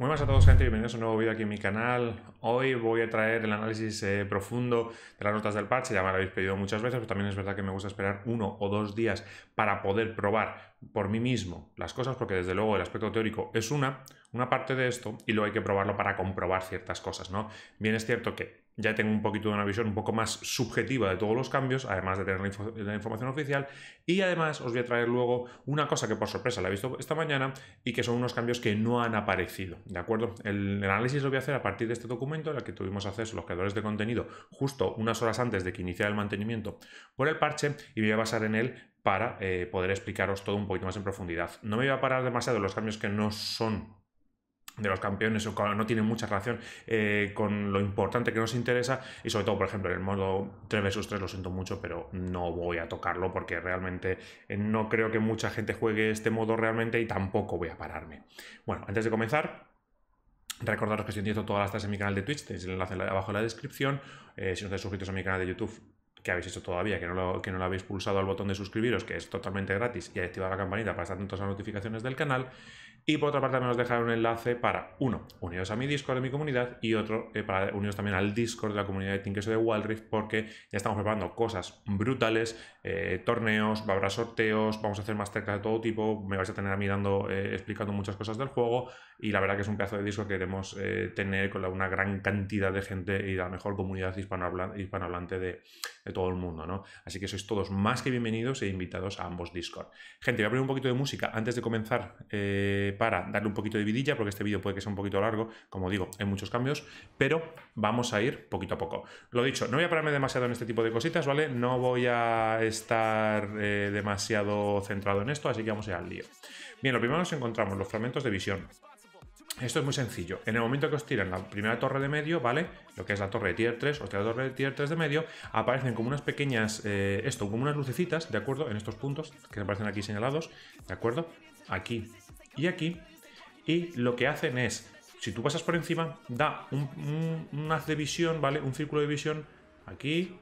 Muy buenas a todos gente, bienvenidos a un nuevo vídeo aquí en mi canal. Hoy voy a traer el análisis eh, profundo de las notas del parche, ya me lo habéis pedido muchas veces, pero también es verdad que me gusta esperar uno o dos días para poder probar por mí mismo las cosas, porque desde luego el aspecto teórico es una, una parte de esto y luego hay que probarlo para comprobar ciertas cosas, ¿no? Bien es cierto que ya tengo un poquito de una visión un poco más subjetiva de todos los cambios, además de tener la, información oficial. Y además os voy a traer luego una cosa que por sorpresa la he visto esta mañana y que son unos cambios que no han aparecido. ¿De acuerdo? El, análisis lo voy a hacer a partir de este documento, en el que tuvimos acceso los creadores de contenido justo unas horas antes de que iniciara el mantenimiento por el parche y voy a basar en él para eh, poder explicaros todo un poquito más en profundidad. No me voy a parar demasiado en los cambios que no son de los campeones o no tiene mucha relación eh, con lo importante que nos interesa y sobre todo por ejemplo en el modo 3 vs 3 lo siento mucho pero no voy a tocarlo porque realmente eh, no creo que mucha gente juegue este modo realmente y tampoco voy a pararme bueno antes de comenzar Recordaros que estoy en todas las tardes en mi canal de Twitch, tenéis el enlace abajo en la descripción. Eh, si no estáis suscritos a mi canal de YouTube, que habéis hecho todavía, que no, lo, que no lo habéis pulsado al botón de suscribiros, que es totalmente gratis, y activar la campanita para estar atentos a las notificaciones del canal. Y por otra parte también os dejaré un enlace para, uno, unidos a mi Discord de mi comunidad y otro, eh, para unidos también al Discord de la comunidad de Tinkeso de Wild porque ya estamos preparando cosas brutales, eh, torneos, habrá sorteos, vamos a hacer más cerca de todo tipo, me vais a tener a mí dando, eh, explicando muchas cosas del juego, y la verdad que es un pedazo de disco que queremos eh, tener con una gran cantidad de gente y la mejor comunidad hispanohablante, de, todo el mundo, ¿no? Así que sois todos más que bienvenidos e invitados a ambos Discord. Gente, voy a abrir un poquito de música antes de comenzar eh, para darle un poquito de vidilla, porque este vídeo puede que sea un poquito largo, como digo, hay muchos cambios, pero vamos a ir poquito a poco. Lo dicho, no voy a pararme demasiado en este tipo de cositas, ¿vale? No voy a estar eh, demasiado centrado en esto, así que vamos a ir al lío. Bien, lo primero nos encontramos los fragmentos de visión. Esto es muy sencillo. En el momento que os tiran la primera torre de medio, ¿vale? Lo que es la torre de tier 3, o la torre de tier 3 de medio, aparecen como unas pequeñas, eh, esto, como unas lucecitas, ¿de acuerdo? En estos puntos que aparecen aquí señalados, ¿de acuerdo? Aquí y aquí. Y lo que hacen es, si tú pasas por encima, da un, visión, ¿vale? Un círculo de visión aquí,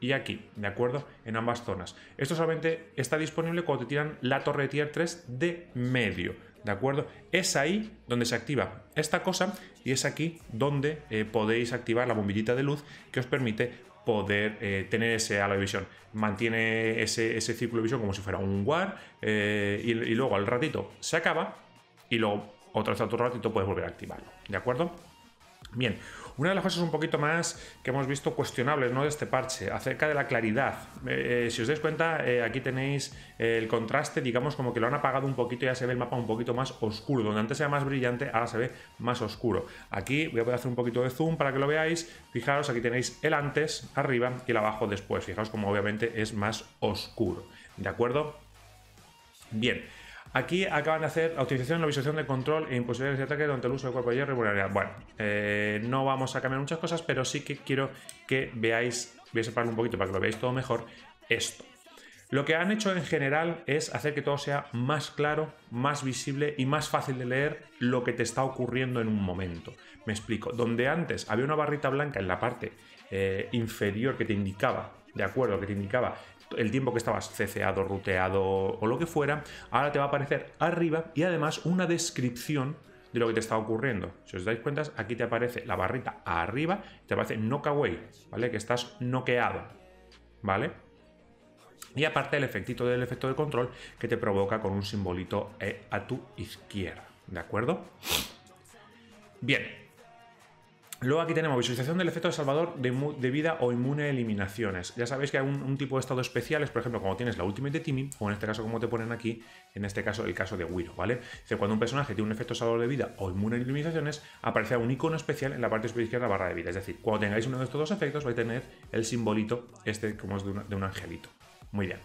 y aquí, ¿de acuerdo? En ambas zonas. Esto solamente está disponible cuando te tiran la torre de tier 3 de medio, ¿de acuerdo? Es ahí donde se activa esta cosa y es aquí donde eh, podéis activar la bombillita de luz que os permite poder eh, tener ese halo de visión. Mantiene ese, ese, círculo de visión como si fuera un guard eh, y, luego al ratito se acaba y luego otra vez otro ratito puedes volver a activarlo, ¿de acuerdo? Bien, una de las cosas un poquito más que hemos visto cuestionables ¿no? de este parche, acerca de la claridad. Eh, eh, si os dais cuenta, eh, aquí tenéis el contraste, digamos como que lo han apagado un poquito, y ya se ve el mapa un poquito más oscuro. Donde antes era más brillante, ahora se ve más oscuro. Aquí voy a poder hacer un poquito de zoom para que lo veáis. Fijaros, aquí tenéis el antes arriba y el abajo después. Fijaos como obviamente es más oscuro. ¿De acuerdo? Bien, Aquí acaban de hacer la la visualización de control e imposibilidades de ataque durante el uso de cuerpo de hierro y Bueno, eh, no vamos a cambiar muchas cosas, pero sí que quiero que veáis, voy a separarlo un poquito para que lo veáis todo mejor, esto. Lo que han hecho en general es hacer que todo sea más claro, más visible y más fácil de leer lo que te está ocurriendo en un momento. Me explico, donde antes había una barrita blanca en la parte eh, inferior que te indicaba, de acuerdo, que te indicaba el tiempo que estabas ceceado, ruteado o lo que fuera, ahora te va a aparecer arriba y además una descripción de lo que te está ocurriendo. Si os dais cuenta, aquí te aparece la barrita arriba, te aparece knockaway, ¿vale? Que estás noqueado, ¿vale? Y aparte el efectito del efecto de control que te provoca con un simbolito eh, a tu izquierda, ¿de acuerdo? Bien, Luego aquí tenemos visualización del efecto de salvador de, vida o inmune a eliminaciones. Ya sabéis que hay un, tipo de estado especiales, por ejemplo, cuando tienes la última de Timmy, o en este caso como te ponen aquí, en este caso el caso de Wiro, ¿vale? Dice, cuando un personaje tiene un efecto salvador de vida o inmune a eliminaciones, aparece un icono especial en la parte superior izquierda de la barra de vida. Es decir, cuando tengáis uno de estos dos efectos, vais a tener el simbolito este como es de, de un angelito. Muy bien.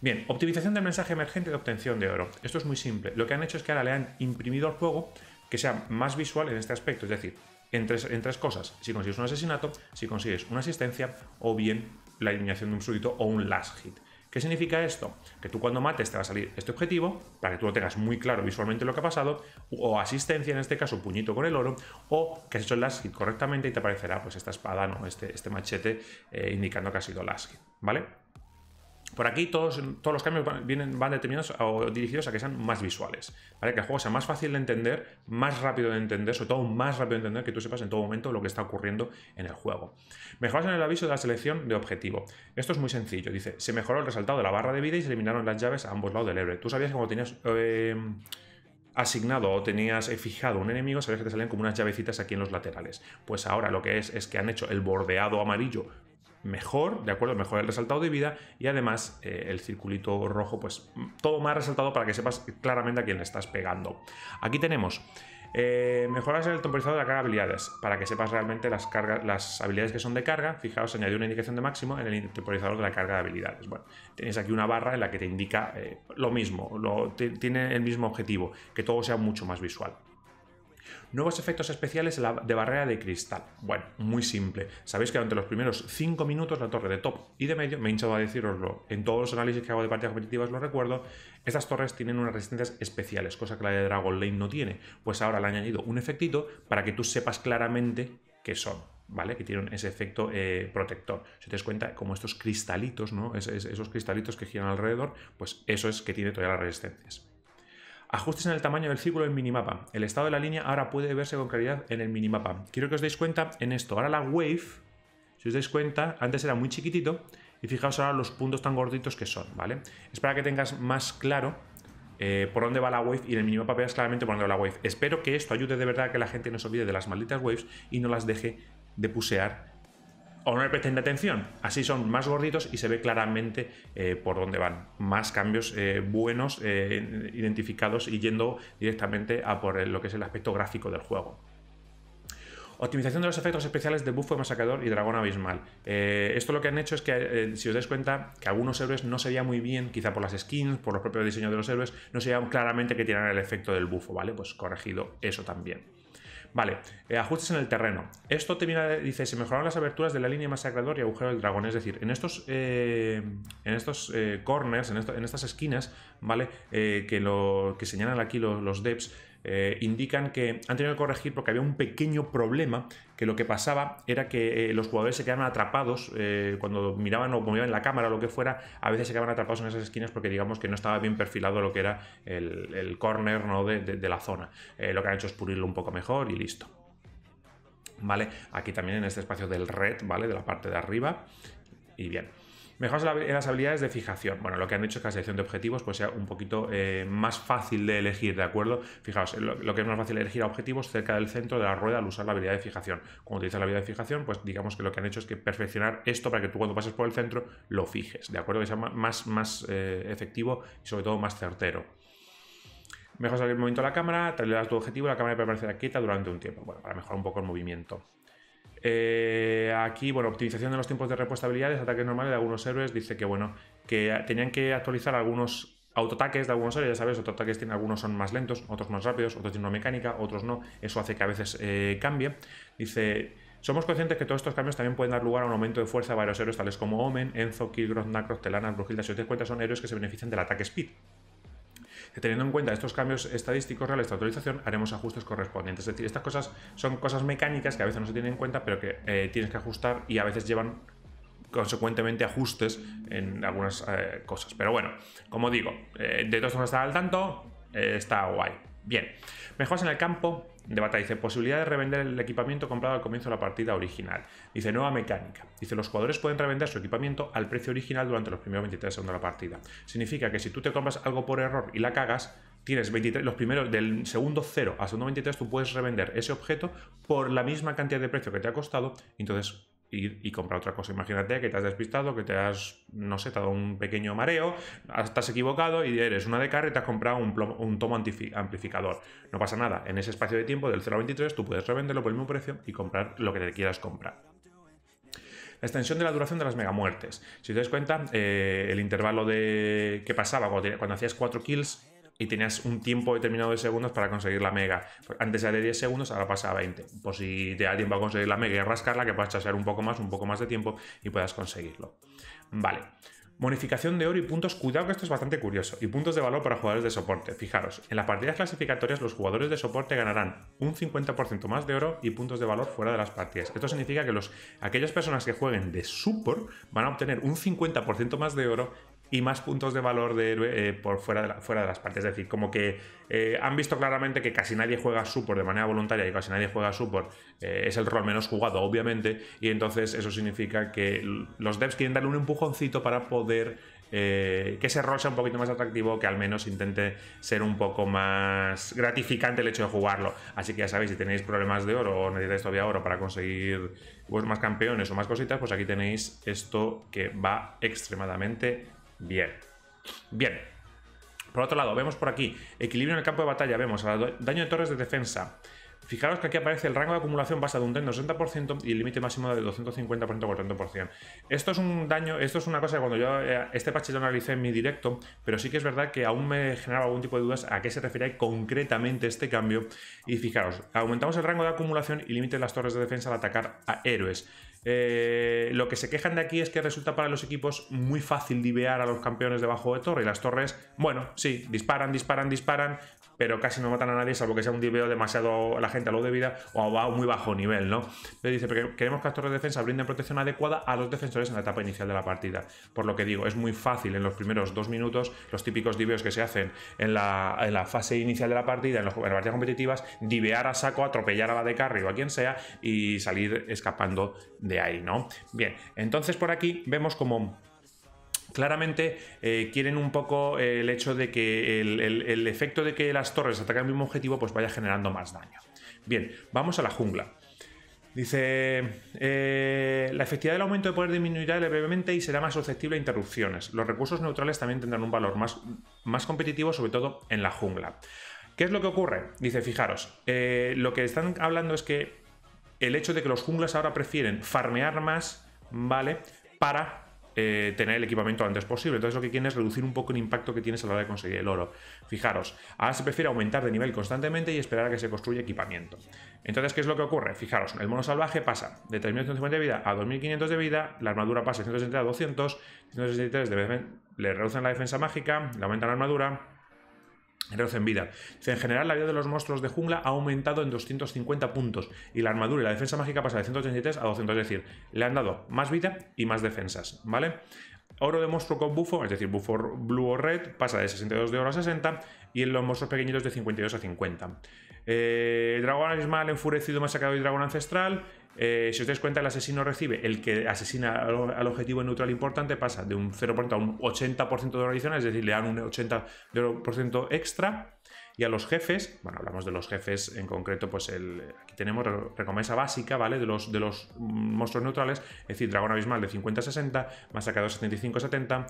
Bien, optimización del mensaje emergente de obtención de oro. Esto es muy simple. Lo que han hecho es que ahora le han imprimido al juego que sea más visual en este aspecto. Es decir, en tres, cosas. Si consigues un asesinato, si consigues una asistencia o bien la eliminación de un súbdito o un last hit. ¿Qué significa esto? Que tú cuando mates te va a salir este objetivo, para que tú lo tengas muy claro visualmente lo que ha pasado, o asistencia, en este caso puñito con el oro, o que has hecho el last hit correctamente y te aparecerá pues esta espada, no, este, este machete eh, indicando que ha sido last hit, ¿vale? Por aquí todos, todos los cambios van, vienen, van determinados o dirigidos a que sean más visuales, para Que el juego sea más fácil de entender, más rápido de entender, sobre todo más rápido de entender, que tú sepas en todo momento lo que está ocurriendo en el juego. Mejoras en el aviso de la selección de objetivo. Esto es muy sencillo, dice, se mejoró el resaltado de la barra de vida y se eliminaron las llaves a ambos lados del héroe. Tú sabías que cuando tenías... Eh, asignado o tenías eh, fijado un enemigo, sabías que te salían como unas llavecitas aquí en los laterales. Pues ahora lo que es es que han hecho el bordeado amarillo mejor, ¿de acuerdo? Mejor el resaltado de vida y además eh, el circulito rojo, pues todo más resaltado para que sepas claramente a quién le estás pegando. Aquí tenemos eh, mejoras mejoras el temporizador de la carga de habilidades. Para que sepas realmente las, cargas, las habilidades que son de carga, fijaos, añadir una indicación de máximo en el temporizador de la carga de habilidades. Bueno, tenéis aquí una barra en la que te indica eh, lo mismo, lo, tiene el mismo objetivo, que todo sea mucho más visual. Nuevos efectos especiales de barrera de cristal. Bueno, muy simple. Sabéis que durante los primeros 5 minutos la torre de top y de medio, me he hinchado a deciroslo, en todos los análisis que hago de partidas competitivas lo recuerdo, estas torres tienen unas resistencias especiales, cosa que la de Dragon Lane no tiene. Pues ahora le han añadido un efectito para que tú sepas claramente qué son. ¿vale? Que tienen ese efecto eh, protector. Si te das cuenta, como estos cristalitos, ¿no? esos cristalitos que giran alrededor, pues eso es que tiene todas las resistencias. Ajustes en el tamaño del círculo del minimapa. El estado de la línea ahora puede verse con claridad en el minimapa. Quiero que os deis cuenta en esto. Ahora la wave, si os dais cuenta, antes era muy chiquitito y fijaos ahora los puntos tan gorditos que son, ¿vale? Es para que tengas más claro eh, por dónde va la wave y en el minimapa veas claramente por dónde va la wave. Espero que esto ayude de verdad a que la gente no se olvide de las malditas waves y no las deje de pusear o no le presten atención. Así son más gorditos y se ve claramente eh, por dónde van. Más cambios eh, buenos eh, identificados y yendo directamente a por lo que es el aspecto gráfico del juego. Optimización de los efectos especiales de Bufo masacador y Dragón Abismal. esto lo que han hecho es que, si os dais cuenta, que algunos héroes no se veía muy bien, quizá por las skins, por los propios diseños de los héroes, no se veían claramente que tienen el efecto del bufo, ¿vale? Pues corregido eso también. Vale, eh, ajustes en el terreno. Esto te dice, se mejoraron las aberturas de la línea masacrador y agujero del dragón. Es decir, en estos, eh, en estos eh, corners, en, estas esquinas, ¿vale? que, lo, que señalan aquí los, los devs, eh, indican que han tenido que corregir porque había un pequeño problema que lo que pasaba era que eh, los jugadores se quedaban atrapados eh, cuando miraban o movían la cámara o lo que fuera, a veces se quedaban atrapados en esas esquinas porque digamos que no estaba bien perfilado lo que era el, corner ¿no? de, de, la zona. lo que han hecho es pulirlo un poco mejor y listo. ¿Vale? Aquí también en este espacio del red, ¿vale? De la parte de arriba. Y bien. Mejoras en las habilidades de fijación. Bueno, lo que han hecho es que la selección de objetivos pues, sea un poquito eh, más fácil de elegir, ¿de acuerdo? Fijaos, eh, lo, que es más fácil elegir a objetivos cerca del centro de la rueda al usar la habilidad de fijación. Cuando utilizas la habilidad de fijación, pues digamos que lo que han hecho es que perfeccionar esto para que tú cuando pases por el centro lo fijes, ¿de acuerdo? Que sea más, más eh, efectivo y sobre todo más certero. Mejoras el movimiento de la cámara, te tu objetivo, y la cámara permanecerá quieta durante un tiempo. Bueno, para mejorar un poco el movimiento. Eh, aquí, bueno, optimización de los tiempos de respuesta habilidades, ataques normales de algunos héroes. Dice que, bueno, que tenían que actualizar algunos autoataques de algunos héroes. Ya sabes, autoataques tienen algunos son más lentos, otros más rápidos, otros tienen una mecánica, otros no. Eso hace que a veces eh, cambie. Dice. Somos conscientes que todos estos cambios también pueden dar lugar a un aumento de fuerza de varios héroes, tales como Omen, Enzo, Kilgroth, Nacros, Telana, Brujilda. Si os dais cuenta, son héroes que se benefician del ataque Speed teniendo en cuenta estos cambios estadísticos reales la autorización, haremos ajustes correspondientes. Es decir, estas cosas son cosas mecánicas que a veces no se tienen en cuenta, pero que eh, tienes que ajustar y a veces llevan consecuentemente ajustes en algunas eh, cosas. Pero bueno, como digo, eh, de todas formas estar al tanto, está guay. Bien, mejoras en el campo de batalla. Dice, posibilidad de revender el equipamiento comprado al comienzo de la partida original. Dice, nueva mecánica. Dice, los jugadores pueden revender su equipamiento al precio original durante los primeros 23 segundos de la partida. Significa que si tú te compras algo por error y la cagas, tienes 23, los primeros, del segundo 0 al segundo 23, tú puedes revender ese objeto por la misma cantidad de precio que te ha costado. Entonces, y, comprar otra cosa. Imagínate que te has despistado, que te has, no sé, te ha dado un pequeño mareo, estás equivocado y eres una de carro y te has comprado un, un tomo amplificador. No pasa nada, en ese espacio de tiempo del 0 23 tú puedes revenderlo por el mismo precio y comprar lo que te quieras comprar. La extensión de la duración de las megamuertes. Si te das cuenta, eh, el intervalo de que pasaba cuando, cuando hacías 4 kills y tenías un tiempo determinado de segundos para conseguir la mega. Antes era de 10 segundos, ahora pasa a 20. Por si te da tiempo a conseguir la mega y rascarla, que puedas chasear un poco más, un poco más de tiempo y puedas conseguirlo. Vale. Bonificación de oro y puntos, cuidado que esto es bastante curioso, y puntos de valor para jugadores de soporte. Fijaros, en las partidas clasificatorias los jugadores de soporte ganarán un 50% más de oro y puntos de valor fuera de las partidas. Esto significa que los, aquellas personas que jueguen de support van a obtener un 50% más de oro y más puntos de valor de héroe eh, por fuera de, las partes. Es decir, como que eh, han visto claramente que casi nadie juega support de manera voluntaria y casi nadie juega support eh, es el rol menos jugado, obviamente, y entonces eso significa que los devs quieren darle un empujoncito para poder que ese rol sea un poquito más atractivo, que al menos intente ser un poco más gratificante el hecho de jugarlo. Así que ya sabéis, si tenéis problemas de oro o necesitáis todavía oro para conseguir pues, más campeones o más cositas, pues aquí tenéis esto que va extremadamente Bien. Bien. Por otro lado, vemos por aquí equilibrio en el campo de batalla, vemos daño de torres de defensa. Fijaros que aquí aparece el rango de acumulación basado de un 60 y el límite máximo de 250 Esto es un daño, esto es una cosa que cuando yo eh, este parche lo analicé en mi directo, pero sí que es verdad que aún me generaba algún tipo de dudas a qué se refería concretamente este cambio. Y fijaros, aumentamos el rango de acumulación y límite de las torres de defensa al atacar a héroes. Eh, lo que se quejan de aquí es que resulta para los equipos muy fácil divear a los campeones debajo de torre. Y las torres, bueno, sí, disparan, disparan, disparan, pero casi no matan a nadie, salvo que sea un diveo demasiado a la gente a lo de vida o a muy bajo nivel, ¿no? dice, queremos que las torres de defensa brinden protección adecuada a los defensores en la etapa inicial de la partida. Por lo que digo, es muy fácil en los primeros dos minutos, los típicos diveos que se hacen en la, fase inicial de la partida, en, las partidas competitivas, divear a saco, atropellar a la de carril o a quien sea y salir escapando de ahí, ¿no? Bien, entonces por aquí vemos como claramente eh, quieren un poco eh, el hecho de que el, efecto de que las torres atacan el mismo objetivo pues vaya generando más daño. Bien, vamos a la jungla. Dice, eh, la efectividad del aumento de poder disminuirá brevemente y será más susceptible a interrupciones. Los recursos neutrales también tendrán un valor más, más competitivo, sobre todo en la jungla. ¿Qué es lo que ocurre? Dice, fijaros, lo que están hablando es que el hecho de que los junglas ahora prefieren farmear más, ¿vale? Para eh, tener el equipamiento lo antes posible. Entonces lo que quieren es reducir un poco el impacto que tienes a la hora de conseguir el oro. Fijaros, ahora se prefiere aumentar de nivel constantemente y esperar a que se construya equipamiento. Entonces, ¿qué es lo que ocurre? Fijaros, el mono salvaje pasa de 3.150 de vida a 2.500 de vida, la armadura pasa de 160 a 200, 163 le reducen la defensa mágica, le aumentan la armadura, en vida. En general, la vida de los monstruos de jungla ha aumentado en 250 puntos y la armadura y la defensa mágica pasa de 183 a 200, es decir, le han dado más vida y más defensas, ¿vale? Oro de monstruo con bufo, es decir, bufo blue o red, pasa de 62 de oro a 60 y en los monstruos pequeñitos de 52 a 50. Eh, dragón animal enfurecido, sacado y dragón ancestral. Eh, si os dais cuenta, el asesino recibe, el que asesina al, objetivo neutral importante pasa de un 0% a un 80% de valor es decir, le dan un 80% extra y a los jefes, bueno, hablamos de los jefes en concreto, pues el, aquí tenemos recompensa básica, ¿vale? De los, de los mm, monstruos neutrales, es decir, dragón abismal de 50-60, masacrado 75-70,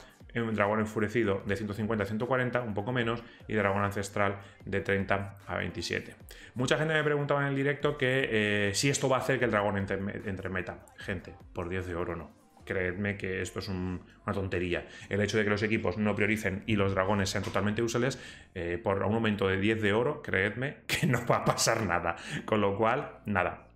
dragón enfurecido de 150-140, un poco menos, y dragón ancestral de 30 a 27. Mucha gente me preguntaba en el directo que eh, si esto va a hacer que el dragón entre meta. Gente, por 10 de oro no creedme que esto es una tontería. El hecho de que los equipos no prioricen y los dragones sean totalmente usables, eh, por un aumento de 10 de oro, creedme que no va a pasar nada. Con lo cual, nada,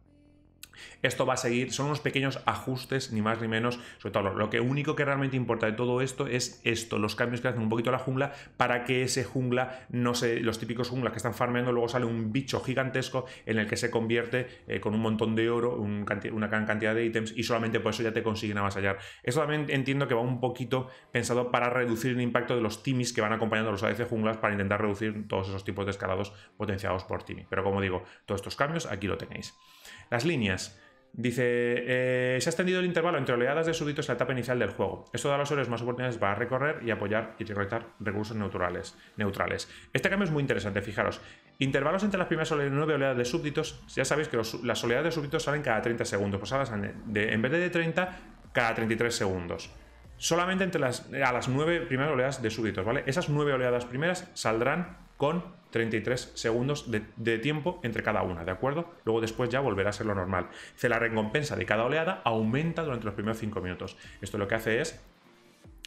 esto va a seguir, son unos pequeños ajustes, ni más ni menos, sobre todo lo, que único que realmente importa de todo esto es esto, los cambios que hacen un poquito la jungla para que ese jungla, no se los típicos junglas que están farmeando, luego sale un bicho gigantesco en el que se convierte eh, con un montón de oro, una gran cantidad de ítems y solamente por eso ya te consiguen avasallar. Esto también entiendo que va un poquito pensado para reducir el impacto de los timis que van acompañando a los ADC junglas para intentar reducir todos esos tipos de escalados potenciados por timi. Pero como digo, todos estos cambios aquí lo tenéis. Las líneas. Dice, eh, se ha extendido el intervalo entre oleadas de súbditos en la etapa inicial del juego. Esto da a los héroes más oportunidades para recorrer y apoyar y recolectar recursos neutrales. neutrales. Este cambio es muy interesante, fijaros. Intervalos entre las primeras nueve oleadas de súbditos, ya sabéis que las oleadas de súbditos salen cada 30 segundos, pues ahora en vez de 30, cada 33 segundos. Solamente entre las, a las nueve primeras oleadas de súbditos, ¿vale? Esas nueve oleadas primeras saldrán con 33 segundos de, tiempo entre cada una, ¿de acuerdo? Luego después ya volverá a ser lo normal. la recompensa de cada oleada aumenta durante los primeros 5 minutos. Esto lo que hace es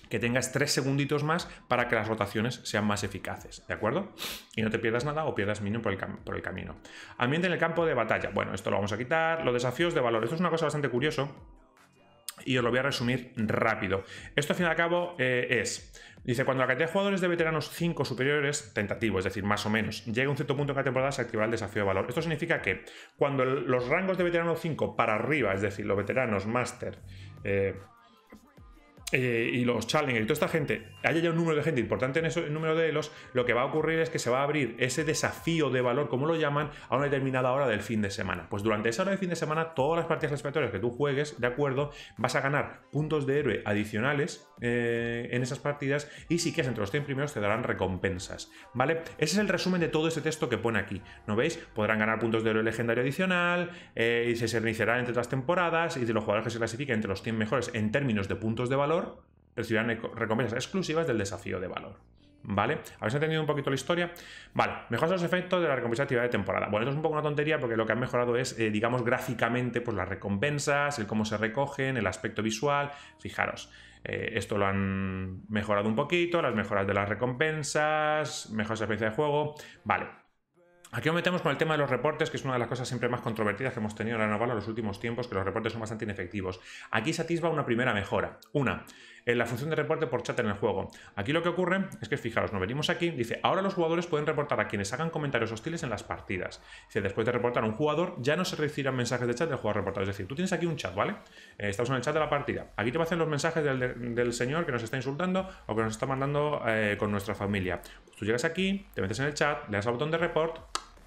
que tengas 3 segunditos más para que las rotaciones sean más eficaces, ¿de acuerdo? Y no te pierdas nada o pierdas mínimo por el, camino. Ambiente en el campo de batalla. Bueno, esto lo vamos a quitar. Los desafíos de valor. Esto es una cosa bastante curioso y os lo voy a resumir rápido. Esto al fin y al cabo eh, es Dice, cuando la cantidad de jugadores de veteranos 5 superiores, tentativo, es decir, más o menos, llega a un cierto punto en cada temporada, se activa el desafío de valor. Esto significa que cuando los rangos de veteranos 5 para arriba, es decir, los veteranos, máster, eh, eh, y los Challenger y toda esta gente, haya ya un número de gente importante en ese número de los, lo que va a ocurrir es que se va a abrir ese desafío de valor, como lo llaman, a una determinada hora del fin de semana. Pues durante esa hora del fin de semana, todas las partidas respiratorias que tú juegues, de acuerdo, vas a ganar puntos de héroe adicionales eh, en esas partidas y si quieres entre los 100 primeros te darán recompensas, ¿vale? Ese es el resumen de todo ese texto que pone aquí, ¿no veis? Podrán ganar puntos de héroe legendario adicional eh, y se iniciarán entre otras temporadas y de los jugadores que se clasifiquen entre los 100 mejores en términos de puntos de valor recibirán recompensas exclusivas del desafío de valor. ¿Vale? ¿Habéis entendido un poquito la historia? Vale, mejoras los efectos de la recompensa de de temporada. Bueno, esto es un poco una tontería porque lo que han mejorado es, eh, digamos, gráficamente, pues las recompensas, el cómo se recogen, el aspecto visual. Fijaros, eh, esto lo han mejorado un poquito, las mejoras de las recompensas, mejoras de experiencia de juego. Vale, Aquí metemos con el tema de los reportes, que es una de las cosas siempre más controvertidas que hemos tenido en la Naval en los últimos tiempos, que los reportes son bastante inefectivos. Aquí se atisba una primera mejora. Una, en eh, la función de reporte por chat en el juego. Aquí lo que ocurre es que, fijaros, nos venimos aquí, dice, ahora los jugadores pueden reportar a quienes hagan comentarios hostiles en las partidas. Si después de reportar a un jugador, ya no se recibirán mensajes de chat del jugador reportado. Es decir, tú tienes aquí un chat, ¿vale? Eh, estamos en el chat de la partida. Aquí te va a hacer los mensajes del, señor que nos está insultando o que nos está mandando eh, con nuestra familia. tú llegas aquí, te metes en el chat, le das al botón de report,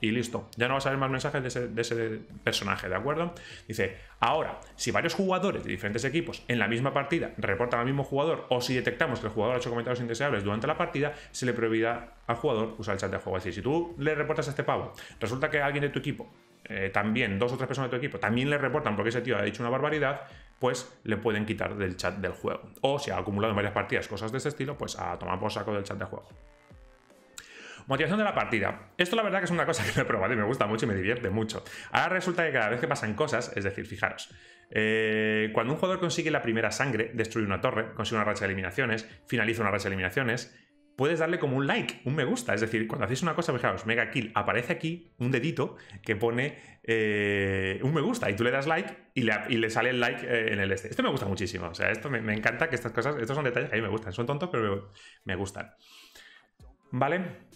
y listo. Ya no vas a ver más mensajes de ese, personaje, ¿de acuerdo? Dice, ahora, si varios jugadores de diferentes equipos en la misma partida reportan al mismo jugador o si detectamos que el jugador ha hecho comentarios indeseables durante la partida, se le prohibirá al jugador usar el chat de juego. Así, si tú le reportas a este pavo, resulta que alguien de tu equipo, eh, también dos o tres personas de tu equipo, también le reportan porque ese tío ha dicho una barbaridad, pues le pueden quitar del chat del juego. O si ha acumulado en varias partidas cosas de este estilo, pues a tomar por saco del chat de juego. Motivación de la partida. Esto la verdad que es una cosa que me he probado y me gusta mucho y me divierte mucho. Ahora resulta que cada vez que pasan cosas, es decir, fijaros, eh, cuando un jugador consigue la primera sangre, destruye una torre, consigue una racha de eliminaciones, finaliza una racha de eliminaciones, puedes darle como un like, un me gusta. Es decir, cuando hacéis una cosa, fijaros, mega kill, aparece aquí un dedito que pone eh, un me gusta y tú le das like y le, sale el like eh, en el este. Esto me gusta muchísimo. O sea, esto me, encanta que estas cosas, estos son detalles que a mí me gustan. Son tontos, pero me gustan. ¿Vale?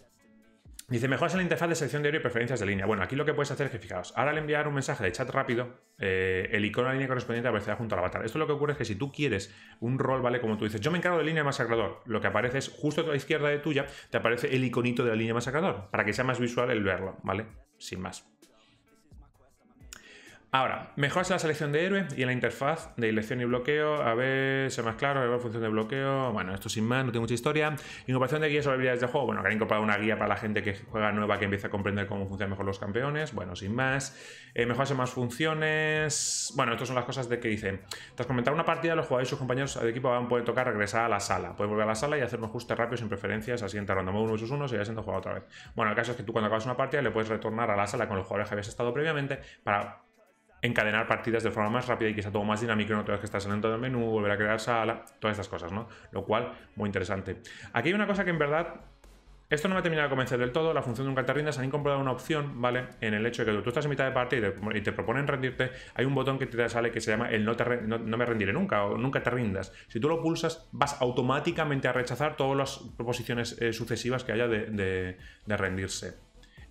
Dice, mejoras en la interfaz de selección de audio y preferencias de línea. Bueno, aquí lo que puedes hacer es que, fijaos, ahora al enviar un mensaje de chat rápido, eh, el icono de línea correspondiente aparecerá junto al avatar. Esto lo que ocurre es que si tú quieres un rol, ¿vale? Como tú dices, yo me encargo de línea de masacrador, lo que aparece es justo a la izquierda de tuya, te aparece el iconito de la línea más masacrador, para que sea más visual el verlo, ¿vale? Sin más. Ahora, mejoras en la selección de héroe y en la interfaz de elección y bloqueo. A ver, sea más claro, a la función de bloqueo. Bueno, esto sin más, no tiene mucha historia. Incorporación de guías sobre habilidades de juego. Bueno, que han incorporado una guía para la gente que juega nueva, que empieza a comprender cómo funcionan mejor los campeones. Bueno, sin más. Eh, mejoras en más funciones. Bueno, estas son las cosas de que dicen. Tras comentar una partida, los jugadores y sus compañeros de equipo van a poder tocar regresar a la sala. Pueden volver a la sala y hacer un ajuste rápido sin preferencias así siguiente ronda. Modo 1 sus 1 y siendo jugado otra vez. Bueno, el caso es que tú cuando acabas una partida le puedes retornar a la sala con los jugadores que habías estado previamente para encadenar partidas de forma más rápida y que todo más dinámico, no tengas que estar saliendo del menú, volver a crear sala, todas estas cosas, ¿no? Lo cual, muy interesante. Aquí hay una cosa que en verdad esto no me ha terminado de convencer del todo. La función de un rindas han incorporado una opción, ¿vale? En el hecho de que tú estás en mitad de partida y te, proponen rendirte, hay un botón que te sale que se llama el no, te, no, me rendiré nunca o nunca te rindas. Si tú lo pulsas, vas automáticamente a rechazar todas las proposiciones eh, sucesivas que haya de rendirse.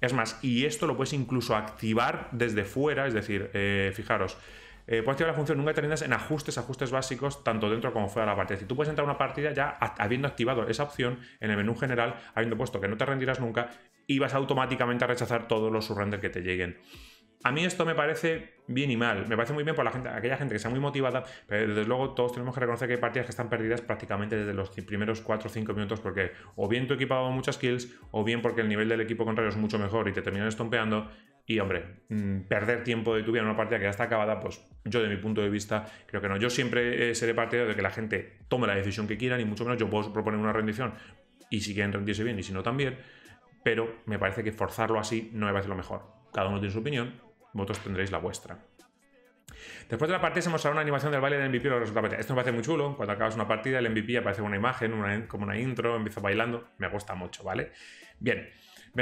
Es más, y esto lo puedes incluso activar desde fuera, es decir, eh, fijaros, eh, puedes activar la función nunca terminas en ajustes, ajustes básicos, tanto dentro como fuera de la partida. Si tú puedes entrar a una partida ya habiendo activado esa opción en el menú general, habiendo puesto que no te rendirás nunca y vas automáticamente a rechazar todos los surrender que te lleguen. A mí esto me parece bien y mal. Me parece muy bien por la gente, aquella gente que sea muy motivada, pero desde luego todos tenemos que reconocer que hay partidas que están perdidas prácticamente desde los primeros 4 o 5 minutos porque o bien tu equipo muchas kills o bien porque el nivel del equipo contrario es mucho mejor y te terminan estompeando. Y hombre, mm, perder tiempo de tu vida en una partida que ya está acabada, pues yo de mi punto de vista creo que no. Yo siempre eh, seré parte de que la gente tome la decisión que quiera, y mucho menos yo puedo proponer una rendición y si quieren rendirse bien y si no también, pero me parece que forzarlo así no a ser lo mejor. Cada uno tiene su opinión, vosotros tendréis la vuestra. Después de la partida se mostrará una animación del baile del MVP los Esto me parece muy chulo. Cuando acabas una partida, el MVP aparece una imagen, como una intro, empieza bailando. Me gusta mucho, ¿vale? Bien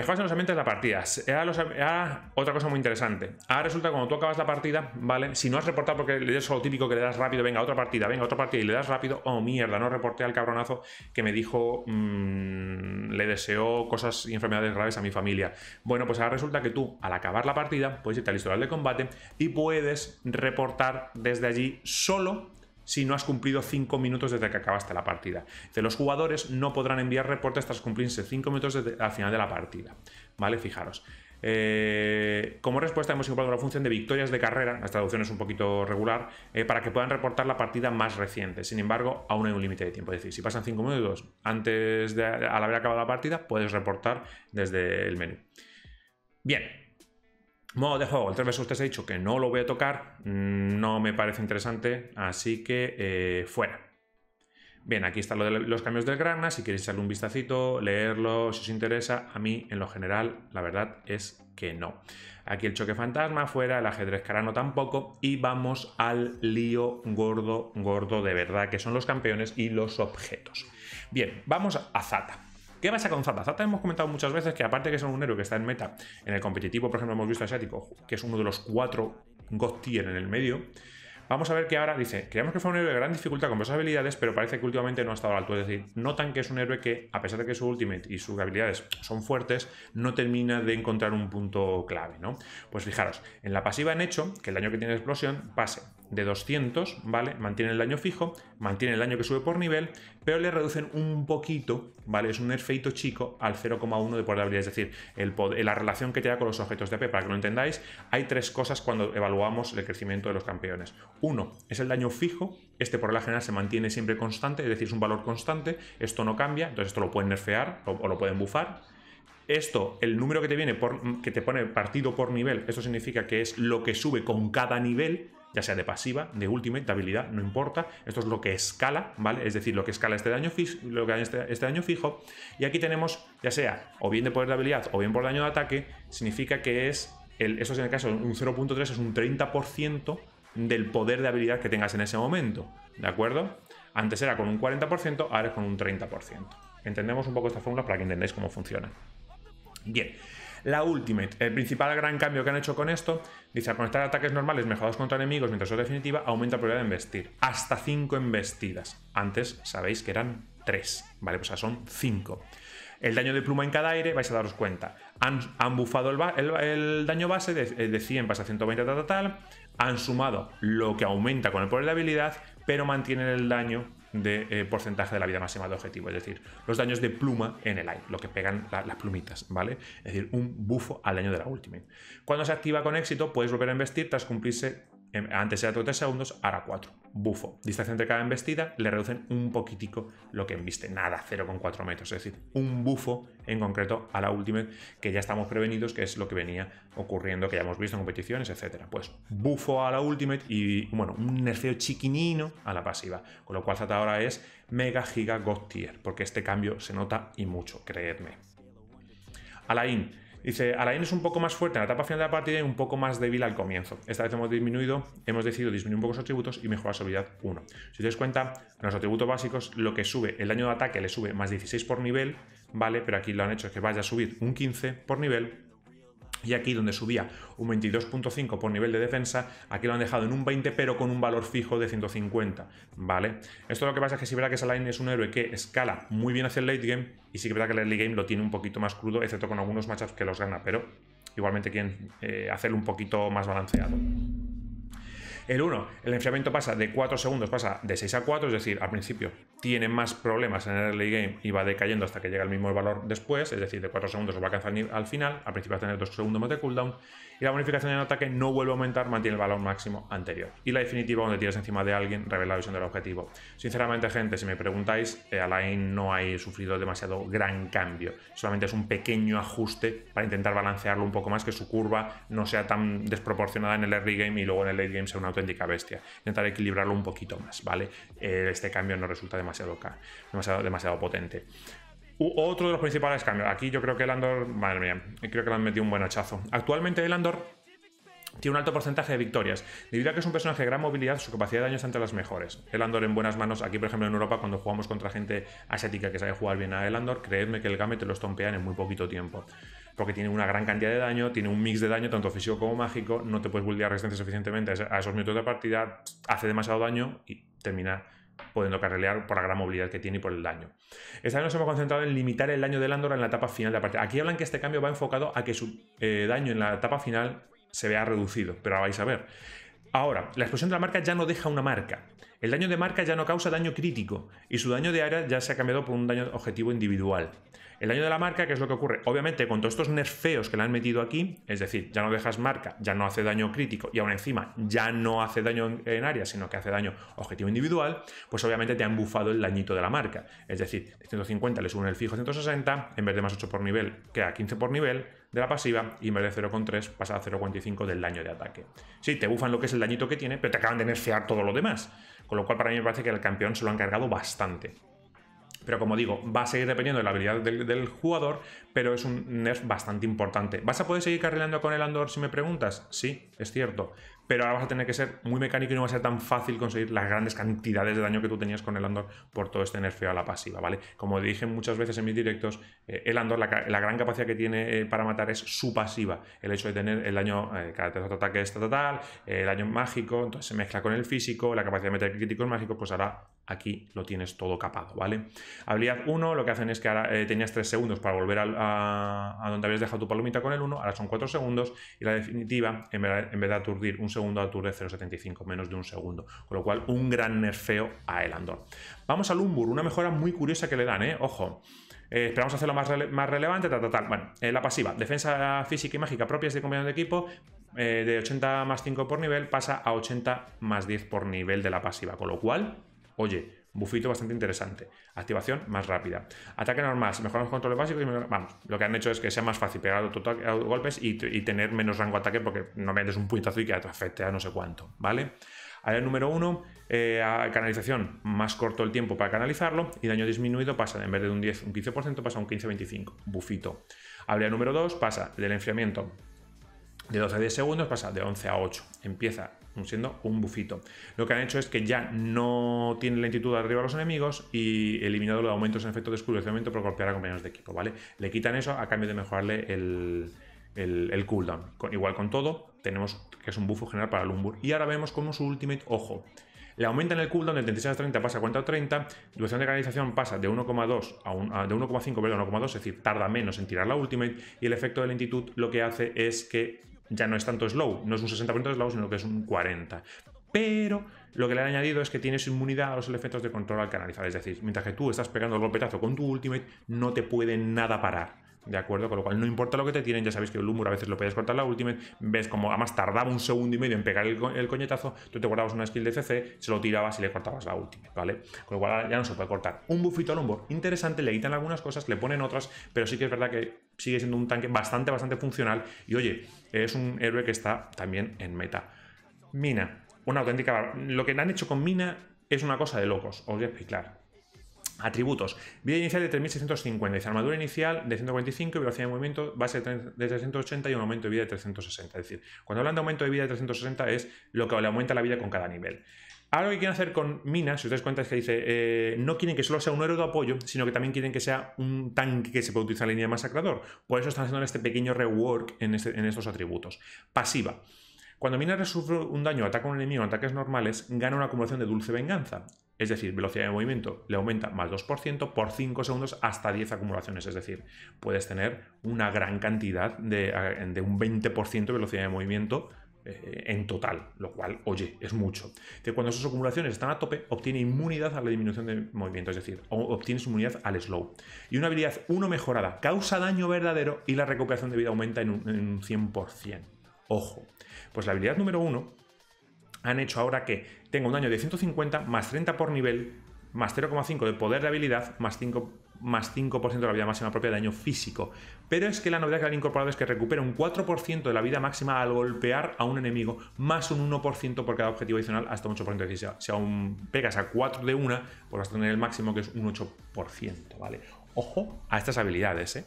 ambientes de las partidas. Era, eh, eh, ah, otra cosa muy interesante. Ahora resulta que cuando tú acabas la partida, ¿vale? Si no has reportado porque le das lo típico que le das rápido, venga, otra partida, venga, otra partida y le das rápido, oh mierda, no reporté al cabronazo que me dijo, mm, le deseó cosas y enfermedades graves a mi familia. Bueno, pues ahora resulta que tú, al acabar la partida, puedes irte al historial de combate y puedes reportar desde allí solo si no has cumplido 5 minutos desde que acabaste la partida. de los jugadores no podrán enviar reportes tras cumplirse 5 minutos al final de la partida. ¿Vale? Fijaros. Eh, como respuesta hemos incorporado la función de victorias de carrera, la traducción es un poquito regular, eh, para que puedan reportar la partida más reciente. Sin embargo, aún hay un límite de tiempo. Es decir, si pasan 5 minutos antes de al haber acabado la partida, puedes reportar desde el menú. Bien, Modo de juego, el 3 vs he dicho que no lo voy a tocar, mm, no me parece interesante, así que eh, fuera. Bien, aquí están lo los cambios del Grana, si queréis echarle un vistacito, leerlo, si os interesa, a mí en lo general la verdad es que no. Aquí el choque fantasma, fuera el ajedrez carano tampoco y vamos al lío gordo, gordo de verdad, que son los campeones y los objetos. Bien, vamos a Zata. ¿Qué pasa con Zata? Zata hemos comentado muchas veces que aparte de que es un héroe que está en meta, en el competitivo, por ejemplo, hemos visto asiático, que es uno de los cuatro God tier en el medio. Vamos a ver que ahora dice, creemos que fue un héroe de gran dificultad con dos habilidades, pero parece que últimamente no ha estado alto. Es decir, notan que es un héroe que, a pesar de que su ultimate y sus habilidades son fuertes, no termina de encontrar un punto clave, ¿no? Pues fijaros, en la pasiva han hecho que el daño que tiene la explosión pase de 200, ¿vale? mantiene el daño fijo, mantiene el daño que sube por nivel, pero le reducen un poquito, ¿vale? Es un nerfeito chico al 0,1 de poder de habilidad, es decir, el eh, la relación que te da con los objetos de AP. Para que lo entendáis, hay tres cosas cuando evaluamos el crecimiento de los campeones. Uno, es el daño fijo, este por la general se mantiene siempre constante, es decir, es un valor constante, esto no cambia, entonces esto lo pueden nerfear o, lo pueden bufar, esto, el número que te viene, por, que te pone partido por nivel, esto significa que es lo que sube con cada nivel, ya sea de pasiva, de ultimate, de habilidad, no importa. Esto es lo que escala, ¿vale? Es decir, lo que escala este daño, fijo, lo que este, este daño fijo. Y aquí tenemos, ya sea o bien de poder de habilidad o bien por daño de ataque, significa que es, el, eso es en el caso, un 0.3 es un 30% del poder de habilidad que tengas en ese momento, ¿de acuerdo? Antes era con un 40%, ahora es con un 30%. Entendemos un poco esta fórmula para que entendáis cómo funciona. Bien, la Ultimate, el principal gran cambio que han hecho con esto, dice al conectar ataques normales mejorados contra enemigos mientras es definitiva, aumenta la probabilidad de investir. Hasta 5 embestidas. Antes sabéis que eran 3, ¿vale? Pues o sea, son 5. El daño de pluma en cada aire, vais a daros cuenta. Han, han bufado el, daño base de, eh, de 100 pasa a 120 tal, tal. Han sumado lo que aumenta con el poder de habilidad, pero mantienen el daño de eh, porcentaje de la vida máxima de objetivo, es decir, los daños de pluma en el aire, lo que pegan las plumitas, ¿vale? Es decir, un bufo al daño de la ultimate. Cuando se activa con éxito, puedes volver a investir tras cumplirse antes era todo 3 segundos, ahora 4. Bufo. Distancia entre cada embestida, le reducen un poquitico lo que embiste. Nada, 0,4 metros. Es decir, un bufo en concreto a la Ultimate, que ya estamos prevenidos, que es lo que venía ocurriendo, que ya hemos visto en competiciones, etcétera. Pues bufo a la Ultimate y, bueno, un nerfeo chiquinino a la pasiva. Con lo cual hasta ahora es mega giga god tier, porque este cambio se nota y mucho, creedme. Alain, Dice, Alain es un poco más fuerte en la etapa final de la partida y un poco más débil al comienzo. Esta vez hemos disminuido, hemos decidido disminuir un poco sus atributos y mejorar su habilidad 1. Si te dais cuenta, en los atributos básicos lo que sube, el daño de ataque le sube más 16 por nivel, ¿vale? Pero aquí lo han hecho es que vaya a subir un 15 por nivel y aquí donde subía un 22.5 por nivel de defensa, aquí lo han dejado en un 20 pero con un valor fijo de 150, ¿vale? Esto lo que pasa es que si verá que Saline es un héroe que escala muy bien hacia el late game y sí que verá que el early game lo tiene un poquito más crudo, excepto con algunos matchups que los gana, pero igualmente quieren eh, hacerlo un poquito más balanceado. El 1, el enfriamiento pasa de 4 segundos, pasa de 6 a 4, es decir, al principio tiene más problemas en el early game y va decayendo hasta que llega el mismo valor después, es decir, de 4 segundos va a alcanzar al final, al principio va a tener 2 segundos más de cooldown y la bonificación en ataque no vuelve a aumentar, mantiene el valor máximo anterior. Y la definitiva, donde tiras encima de alguien, revela la visión del objetivo. Sinceramente, gente, si me preguntáis, eh, Alain no ha sufrido demasiado gran cambio. Solamente es un pequeño ajuste para intentar balancearlo un poco más, que su curva no sea tan desproporcionada en el early game y luego en el late game sea una auténtica bestia. Intentar equilibrarlo un poquito más, ¿vale? Eh, este cambio no resulta demasiado, demasiado potente otro de los principales cambios. Aquí yo creo que el Andor. Madre mía, creo que le han metido un buen hachazo. Actualmente el Andor tiene un alto porcentaje de victorias. Debido a que es un personaje de gran movilidad, su capacidad de daño es entre las mejores. El Andor en buenas manos, aquí por ejemplo en Europa, cuando jugamos contra gente asiática que sabe jugar bien a El Andor, creedme que el game te lo estompean en muy poquito tiempo. Porque tiene una gran cantidad de daño, tiene un mix de daño, tanto físico como mágico, no te puedes bullear resistencia suficientemente a esos minutos de partida, hace demasiado daño y termina podiendo carrelear por la gran movilidad que tiene y por el daño. Esta vez nos hemos concentrado en limitar el daño de Andor en la etapa final de la partida. Aquí hablan que este cambio va enfocado a que su eh, daño en la etapa final se vea reducido, pero vais a ver. Ahora, la explosión de la marca ya no deja una marca. El daño de marca ya no causa daño crítico y su daño de área ya se ha cambiado por un daño objetivo individual. El daño de la marca, ¿qué es lo que ocurre? Obviamente, con todos estos nerfeos que le han metido aquí, es decir, ya no dejas marca, ya no hace daño crítico y aún encima ya no hace daño en, área, sino que hace daño objetivo individual, pues obviamente te han bufado el dañito de la marca. Es decir, 150 le suben el fijo 160, en vez de más 8 por nivel, queda 15 por nivel, de la pasiva y en vez de 0,3 pasa a 0,45 del daño de ataque. Sí, te bufan lo que es el dañito que tiene, pero te acaban de nerfear todo lo demás. Con lo cual para mí me parece que el campeón se lo han cargado bastante. Pero como digo, va a seguir dependiendo de la habilidad del, jugador, pero es un nerf bastante importante. ¿Vas a poder seguir carrilando con el Andor si me preguntas? Sí, es cierto pero ahora vas a tener que ser muy mecánico y no va a ser tan fácil conseguir las grandes cantidades de daño que tú tenías con el Andor por todo este nerfeo a la pasiva, ¿vale? Como dije muchas veces en mis directos, eh, el Andor, la, gran capacidad que tiene eh, para matar es su pasiva, el hecho de tener el daño, eh, cada de ataque total, el daño mágico, entonces se mezcla con el físico, la capacidad de meter críticos mágicos, pues hará aquí lo tienes todo capado, ¿vale? Habilidad 1, lo que hacen es que ahora eh, tenías 3 segundos para volver a, donde habías dejado tu palomita con el 1, ahora son 4 segundos y la definitiva, en vez, de aturdir un segundo, aturde 0,75, menos de un segundo, con lo cual un gran nerfeo a el Andor. Vamos al Umbur, una mejora muy curiosa que le dan, ¿eh? Ojo. Eh, esperamos hacerlo más, más relevante, tal, tal, tal. Bueno, eh, la pasiva, defensa física y mágica propias de compañero de equipo, de 80 más 5 por nivel, pasa a 80 más 10 por nivel de la pasiva, con lo cual Oye, bufito bastante interesante. Activación más rápida. Ataque normal, mejoran los controles básicos y Vamos, lo que han hecho es que sea más fácil pegar golpes y, tener menos rango de ataque porque no des un puñetazo y que te afecte a no sé cuánto, ¿vale? Área número 1, eh, canalización, más corto el tiempo para canalizarlo y daño disminuido pasa, en vez de un 10, un 15%, pasa un 15-25, bufito. Área número 2 pasa del enfriamiento de 12 a 10 segundos, pasa de 11 a 8. Empieza siendo un bufito. Lo que han hecho es que ya no tiene lentitud arriba a los enemigos y eliminado los aumentos en efecto de cemento, por golpear a compañeros de equipo, ¿vale? Le quitan eso a cambio de mejorarle el, el, cooldown. igual con todo, tenemos que es un buffo general para Lumbur. Y ahora vemos cómo su ultimate, ojo, le aumentan el cooldown del 36 a 30 pasa a 40 a 30, duración de canalización pasa de 1,2 a, de 1,5 a 1,2, es decir, tarda menos en tirar la ultimate y el efecto de lentitud lo que hace es que ya no es tanto slow, no es un 60% slow, sino que es un 40%. Pero lo que le han añadido es que tienes inmunidad a los efectos de control al canalizar. Es decir, mientras que tú estás pegando el golpetazo con tu ultimate, no te puede nada parar. ¿De acuerdo? Con lo cual, no importa lo que te tienen, ya sabéis que el humor a veces lo puedes cortar la ultimate, ves como además tardaba un segundo y medio en pegar el, coñetazo, tú te guardabas una skill de CC, se lo tirabas y le cortabas la ultimate, ¿vale? Con lo cual ya no se puede cortar. Un bufito al lumbo, interesante, le quitan algunas cosas, le ponen otras, pero sí que es verdad que sigue siendo un tanque bastante, bastante funcional. Y oye, es un héroe que está también en meta. Mina, una auténtica. Lo que han hecho con Mina es una cosa de locos, os voy a explicar. Atributos. Vida inicial de 3650, armadura inicial de 145, velocidad de movimiento base de 380 y un aumento de vida de 360. Es decir, cuando hablan de aumento de vida de 360 es lo que le aumenta la vida con cada nivel. Ahora lo que quieren hacer con Mina, si os dais cuenta, es que dice, eh, no quieren que solo sea un héroe de apoyo, sino que también quieren que sea un tanque que se pueda utilizar en línea de masacrador. Por eso están haciendo este pequeño rework en, este, estos atributos. Pasiva. Cuando Mina resufre un daño, ataca a un enemigo en ataques normales, gana una acumulación de dulce venganza. Es decir, velocidad de movimiento le aumenta más 2% por 5 segundos hasta 10 acumulaciones. Es decir, puedes tener una gran cantidad de, de un 20% de velocidad de movimiento eh, en total, lo cual, oye, es mucho. que cuando sus acumulaciones están a tope, obtiene inmunidad a la disminución de movimiento, es decir, obtienes inmunidad al slow. Y una habilidad 1 mejorada causa daño verdadero y la recuperación de vida aumenta en un, 100%. Ojo, pues la habilidad número 1 han hecho ahora que tengo un daño de 150 más 30 por nivel, más 0,5 de poder de habilidad, más 5 más 5% de la vida máxima propia de daño físico. Pero es que la novedad que han incorporado es que recupera un 4% de la vida máxima al golpear a un enemigo, más un 1% por cada objetivo adicional, hasta un 8%. si aún pegas a 4 de una, pues vas a tener el máximo que es un 8%, ¿vale? Ojo a estas habilidades, ¿eh?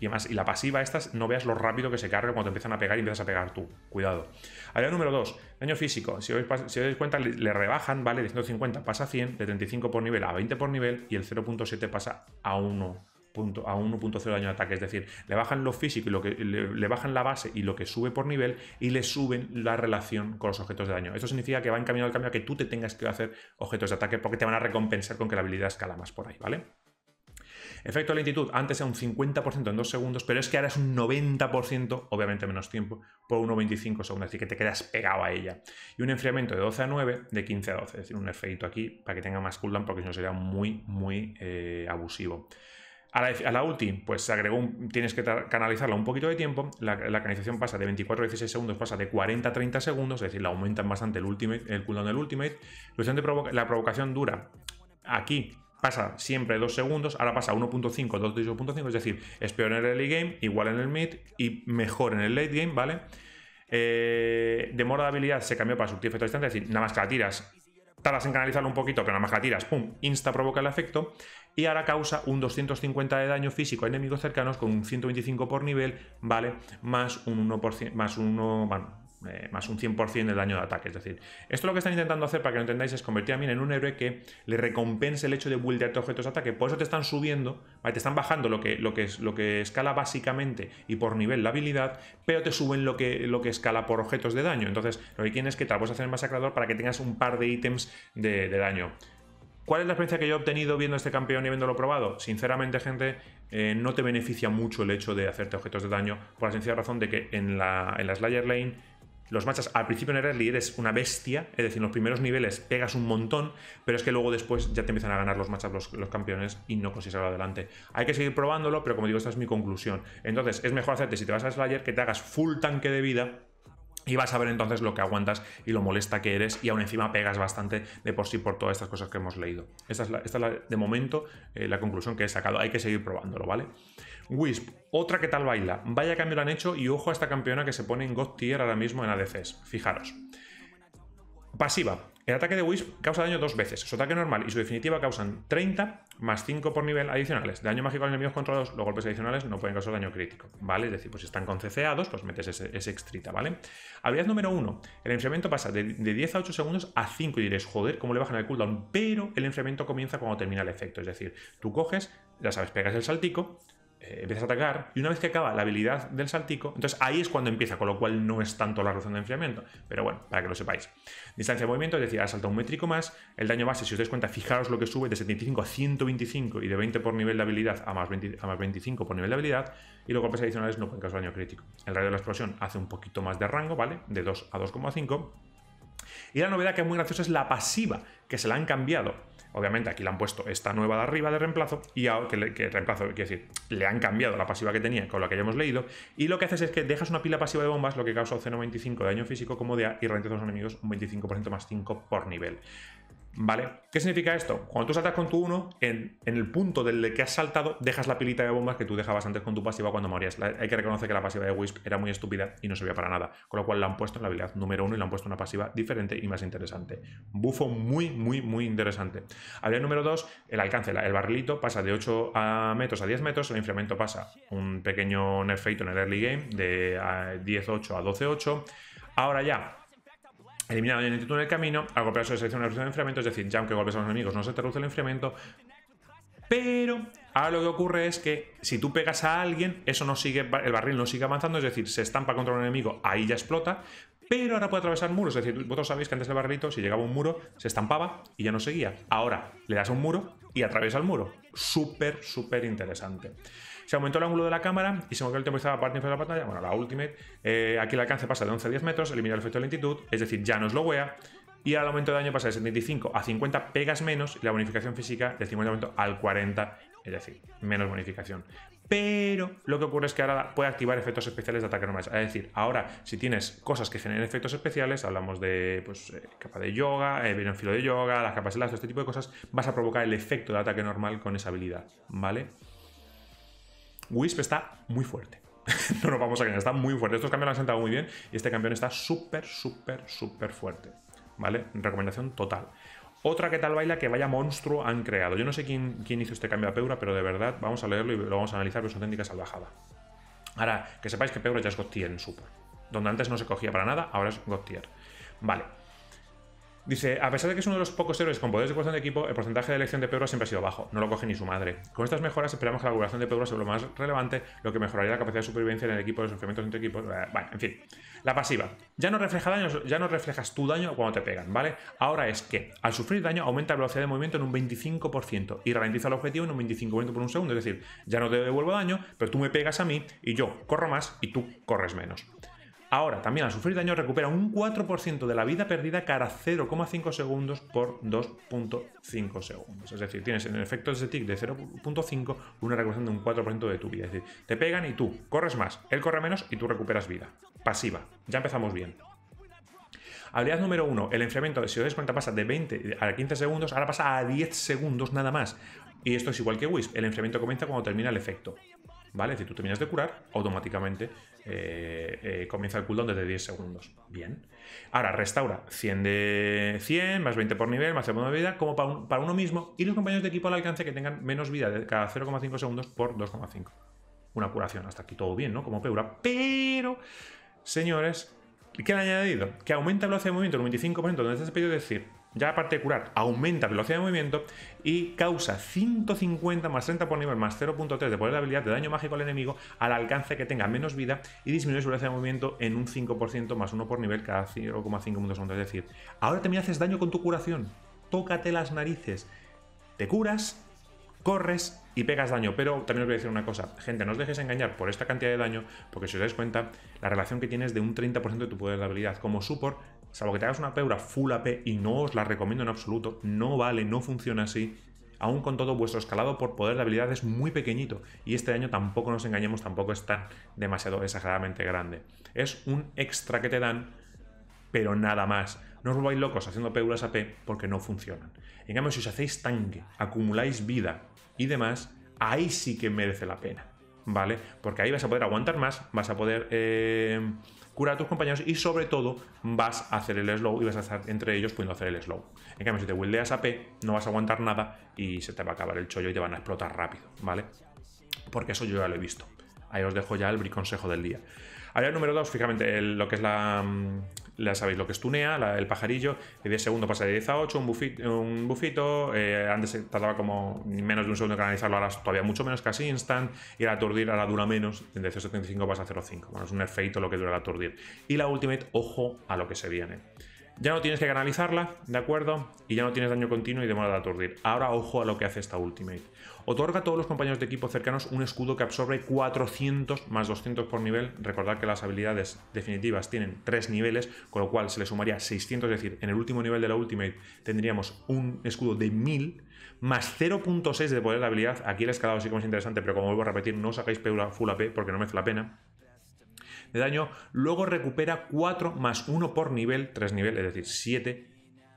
Y además, y la pasiva, estas, no veas lo rápido que se carga cuando te empiezan a pegar y empiezas a pegar tú. Cuidado. Área número 2, daño físico. Si os, si dais cuenta, le, rebajan, ¿vale? De 150 pasa a 100, de 35 por nivel a 20 por nivel y el 0.7 pasa a 1 a 1.0 daño de ataque, es decir, le bajan lo físico y lo que le, bajan la base y lo que sube por nivel y le suben la relación con los objetos de daño. Esto significa que va encaminado al cambio a que tú te tengas que hacer objetos de ataque porque te van a recompensar con que la habilidad escala más por ahí, ¿vale? Efecto de lentitud, antes era un 50% en 2 segundos, pero es que ahora es un 90%, obviamente menos tiempo, por 1,25 segundos, así que te quedas pegado a ella. Y un enfriamiento de 12 a 9, de 15 a 12, es decir, un efecto aquí para que tenga más cooldown, porque si no sería muy, muy eh, abusivo. A la, a ulti, pues se agregó tienes que canalizarla un poquito de tiempo. La, canalización pasa de 24 a 16 segundos, pasa de 40 a 30 segundos, es decir, la aumentan bastante el, el cooldown del ultimate. la provocación dura aquí pasa siempre 2 segundos, ahora pasa 1.5, 2.5, es decir, es peor en el early game, igual en el mid y mejor en el late game, ¿vale? Eh, demora de habilidad se cambió para su efecto distante, es decir, nada más que la tiras, tardas en canalizarlo un poquito, pero nada más que la tiras, ¡pum! Insta provoca el efecto y ahora causa un 250 de daño físico a enemigos cercanos con un 125 por nivel, ¿vale? Más un 1%, más un 1, bueno, eh, más un 100% del daño de ataque. Es decir, esto lo que están intentando hacer, para que lo entendáis, es convertir a mí en un héroe que le recompense el hecho de buildearte objetos de ataque. Por eso te están subiendo, te están bajando lo que, lo, que lo que escala básicamente y por nivel la habilidad, pero te suben lo que, lo que escala por objetos de daño. Entonces, lo que quieren es que te la puedes hacer en masacrador para que tengas un par de ítems de, daño. ¿Cuál es la experiencia que yo he obtenido viendo este campeón y viéndolo probado? Sinceramente, gente, eh, no te beneficia mucho el hecho de hacerte objetos de daño, por la sencilla razón de que en en la Slayer Lane los machas al principio en el rally eres una bestia, es decir, los primeros niveles pegas un montón, pero es que luego después ya te empiezan a ganar los machas los, campeones y no consigues salir adelante. Hay que seguir probándolo, pero como digo, esta es mi conclusión. Entonces, es mejor hacerte, si te vas a Slayer, que te hagas full tanque de vida. Y vas a ver entonces lo que aguantas y lo molesta que eres y aún encima pegas bastante de por sí por todas estas cosas que hemos leído. Esta es, la, de momento eh, la conclusión que he sacado. Hay que seguir probándolo, ¿vale? Wisp, otra que tal baila. Vaya cambio lo han hecho y ojo a esta campeona que se pone en God Tier ahora mismo en ADCs. Fijaros. Pasiva. El ataque de Wisp causa daño dos veces. Su ataque normal y su definitiva causan 30 más 5 por nivel adicionales. Daño mágico a enemigos controlados, los golpes adicionales no pueden causar daño crítico, ¿vale? Es decir, pues si están con CCA2, pues metes ese, extrita, ¿vale? Habilidad número 1. El enfriamiento pasa de, de, 10 a 8 segundos a 5 y diréis, joder, cómo le bajan el cooldown. Pero el enfriamiento comienza cuando termina el efecto. Es decir, tú coges, ya sabes, pegas el saltico, eh, a atacar y una vez que acaba la habilidad del saltico, entonces ahí es cuando empieza, con lo cual no es tanto la razón de enfriamiento, pero bueno, para que lo sepáis. Distancia de movimiento, es decir, ha saltado un métrico más, el daño base, si os dais cuenta, fijaros lo que sube de 75 a 125 y de 20 por nivel de habilidad a más, a más 25 por nivel de habilidad, y los golpes adicionales no pueden causar daño crítico. El radio de la explosión hace un poquito más de rango, ¿vale? De 2 a 2,5. Y la novedad que es muy graciosa es la pasiva, que se la han cambiado Obviamente aquí le han puesto esta nueva de arriba de reemplazo y que, le, le han cambiado la pasiva que tenía con la que ya hemos leído y lo que haces es que dejas una pila pasiva de bombas, lo que causa 25 de daño físico como DA y realmente a los enemigos un 25% más 5 por nivel. ¿Vale? ¿Qué significa esto? Cuando tú saltas con tu 1, en, el punto del que has saltado, dejas la pilita de bombas que tú dejabas antes con tu pasiva cuando morías. hay que reconocer que la pasiva de Wisp era muy estúpida y no servía para nada. Con lo cual la han puesto en la habilidad número 1 y la han puesto una pasiva diferente y más interesante. Bufo muy, muy, muy interesante. Habilidad número 2, el alcance. El barrilito pasa de 8 a metros a 10 metros, el incremento pasa un pequeño nerfeito en el early game de 10-8 eh, a 12-8. Ahora ya, eliminado el en el camino, al golpear se selecciona una reducción de enfriamiento, es decir, ya aunque golpes a los enemigos no se te reduce el enfriamiento, pero ahora lo que ocurre es que si tú pegas a alguien, eso no sigue, el barril no sigue avanzando, es decir, se estampa contra un enemigo, ahí ya explota, pero ahora puede atravesar muros, es decir, vosotros sabéis que antes el barrilito, si llegaba un muro, se estampaba y ya no seguía. Ahora le das a un muro y atraviesa el muro. Súper, súper interesante. Se aumentó el ángulo de la cámara y se movió el tiempo la parte de la pantalla. Bueno, la Ultimate. Eh, aquí el alcance pasa de 11 a 10 metros, elimina el efecto de lentitud, es decir, ya no es lo wea. Y al aumento de daño pasa de 75 a 50 pegas menos y la bonificación física del 50 al 40, es decir, menos bonificación. Pero lo que ocurre es que ahora puede activar efectos especiales de ataque normal. Es decir, ahora si tienes cosas que generen efectos especiales, hablamos de pues, eh, capa de yoga, el eh, filo de yoga, las capas de lazo, este tipo de cosas, vas a provocar el efecto de ataque normal con esa habilidad, ¿vale? Wisp está muy fuerte. no nos vamos a engañar, está muy fuerte. Estos campeones han sentado muy bien y este campeón está súper, súper, súper fuerte. ¿Vale? Recomendación total. Otra que tal baila que vaya monstruo han creado. Yo no sé quién, quién hizo este cambio a Peura, pero de verdad vamos a leerlo y lo vamos a analizar, pero es auténtica salvajada. Ahora, que sepáis que Peura ya es God en Super. Donde antes no se cogía para nada, ahora es God tier. Vale. Dice, a pesar de que es uno de los pocos héroes con poderes de cuestión de equipo, el porcentaje de elección de Pedro siempre ha sido bajo, no lo coge ni su madre. Con estas mejoras esperamos que la curación de Pedro sea lo más relevante, lo que mejoraría la capacidad de supervivencia en el equipo de los enfrentamientos entre equipos. Eh, bueno, en fin. La pasiva. Ya no refleja daño ya no reflejas tu daño cuando te pegan, ¿vale? Ahora es que al sufrir daño aumenta la velocidad de movimiento en un 25% y ralentiza el objetivo en un 25% por un segundo. Es decir, ya no te devuelvo daño, pero tú me pegas a mí y yo corro más y tú corres menos. Ahora, también al sufrir daño recupera un 4% de la vida perdida cada 0,5 segundos por 2.5 segundos. Es decir, tienes en el efecto de ese tick de 0.5 una recuperación de un 4% de tu vida. Es decir, te pegan y tú corres más, él corre menos y tú recuperas vida. Pasiva. Ya empezamos bien. Habilidad número 1, el enfriamiento de si os e cuenta pasa de 20 a 15 segundos, ahora pasa a 10 segundos nada más. Y esto es igual que Wisp, el enfriamiento comienza cuando termina el efecto. ¿vale? si tú terminas de curar, automáticamente eh, eh, comienza el cooldown desde 10 segundos. Bien. Ahora, restaura 100 de 100, más 20 por nivel, más segundo de vida, como para, uno mismo y los compañeros de equipo al alcance que tengan menos vida de cada 0,5 segundos por 2,5. Una curación, hasta aquí todo bien, ¿no? Como peura. Pero, señores, ¿qué han añadido? Que aumenta la velocidad de movimiento un 25%, donde se ha pedido decir, ya aparte de curar, aumenta velocidad de movimiento y causa 150 más 30 por nivel más 0.3 de poder de habilidad de daño mágico al enemigo al alcance que tenga menos vida y disminuye su velocidad de movimiento en un 5% más 1 por nivel cada 0,5 segundos. Es decir, ahora también haces daño con tu curación. Tócate las narices. Te curas, corres y pegas daño. Pero también os voy a decir una cosa, gente, no os dejéis engañar por esta cantidad de daño, porque si os dais cuenta, la relación que tienes de un 30% de tu poder de habilidad. Como support, salvo que te hagas una peura full AP y no os la recomiendo en absoluto, no vale, no funciona así. Aún con todo vuestro escalado por poder de habilidad es muy pequeñito y este daño tampoco nos engañemos, tampoco es tan demasiado exageradamente grande. Es un extra que te dan, pero nada más. No os volváis locos haciendo peuras AP porque no funcionan. En cambio, si os hacéis tanque, acumuláis vida y demás, ahí sí que merece la pena, ¿vale? Porque ahí vas a poder aguantar más, vas a poder... Eh, cura a tus compañeros y sobre todo vas a hacer el slow y vas a estar entre ellos pudiendo hacer el slow. En cambio, si te wildeas a no vas a aguantar nada y se te va a acabar el chollo y te van a explotar rápido, ¿vale? Porque eso yo ya lo he visto. Ahí os dejo ya el briconsejo del día. el número 2, fíjate, lo que es la, mm, ya sabéis lo que es tunea, el pajarillo, de 10 segundos pasa de 10 a 8, un, un bufito, eh, antes tardaba como menos de un segundo en canalizarlo, ahora todavía mucho menos, casi instant, y la aturdir ahora dura menos, de 0.75 pasa a 0.5, bueno, es un efecto lo que dura la aturdir. Y la ultimate, ojo a lo que se viene. Ya no tienes que canalizarla, ¿de acuerdo? Y ya no tienes daño continuo y demora de aturdir. Ahora ojo a lo que hace esta ultimate. Otorga a todos los compañeros de equipo cercanos un escudo que absorbe 400 más 200 por nivel. Recordad que las habilidades definitivas tienen 3 niveles, con lo cual se le sumaría 600, es decir, en el último nivel de la Ultimate tendríamos un escudo de 1000 más 0.6 de poder de habilidad. Aquí el escalado sí que es interesante, pero como vuelvo a repetir, no os hagáis full AP porque no merece la pena de daño, luego recupera 4 más 1 por nivel, 3 niveles, es decir, 7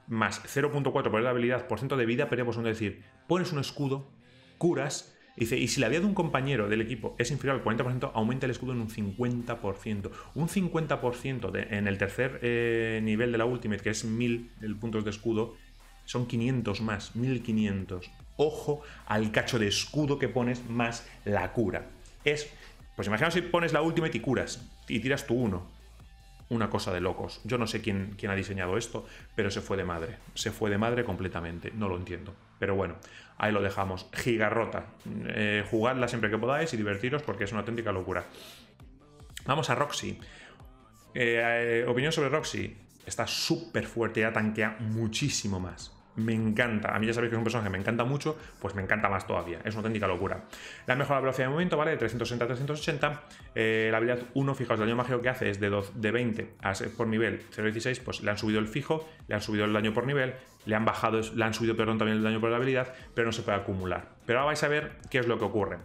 más 0.4 por la habilidad por ciento de vida, pero es decir, pones un escudo curas. Dice, y si la vida de un compañero del equipo es inferior al 40%, aumenta el escudo en un 50%. Un 50% de, en el tercer eh, nivel de la Ultimate, que es 1000 puntos de escudo, son 500 más, 1500. Ojo al cacho de escudo que pones más la cura. Es, pues imaginaos si pones la Ultimate y curas, y tiras tu uno una cosa de locos. Yo no sé quién ha diseñado esto, pero se fue de madre. Se fue de madre completamente. No lo entiendo. Pero bueno, ahí lo dejamos. Gigarrota. Eh, jugadla siempre que podáis y divertiros porque es una auténtica locura. Vamos a Roxy. Eh, eh, opinión sobre Roxy. Está súper fuerte, ya tanquea muchísimo más me encanta. A mí ya sabéis que es un personaje que me encanta mucho, pues me encanta más todavía. Es una auténtica locura. La mejor velocidad de movimiento, ¿vale? De 360 a 380. Eh, la habilidad 1, fijaos, el daño mágico que hace es de, de 20 a por nivel 0.16, pues le han subido el fijo, le han subido el daño por nivel, le han bajado, le han subido, perdón, también el daño por la habilidad, pero no se puede acumular. Pero ahora vais a ver qué es lo que ocurre.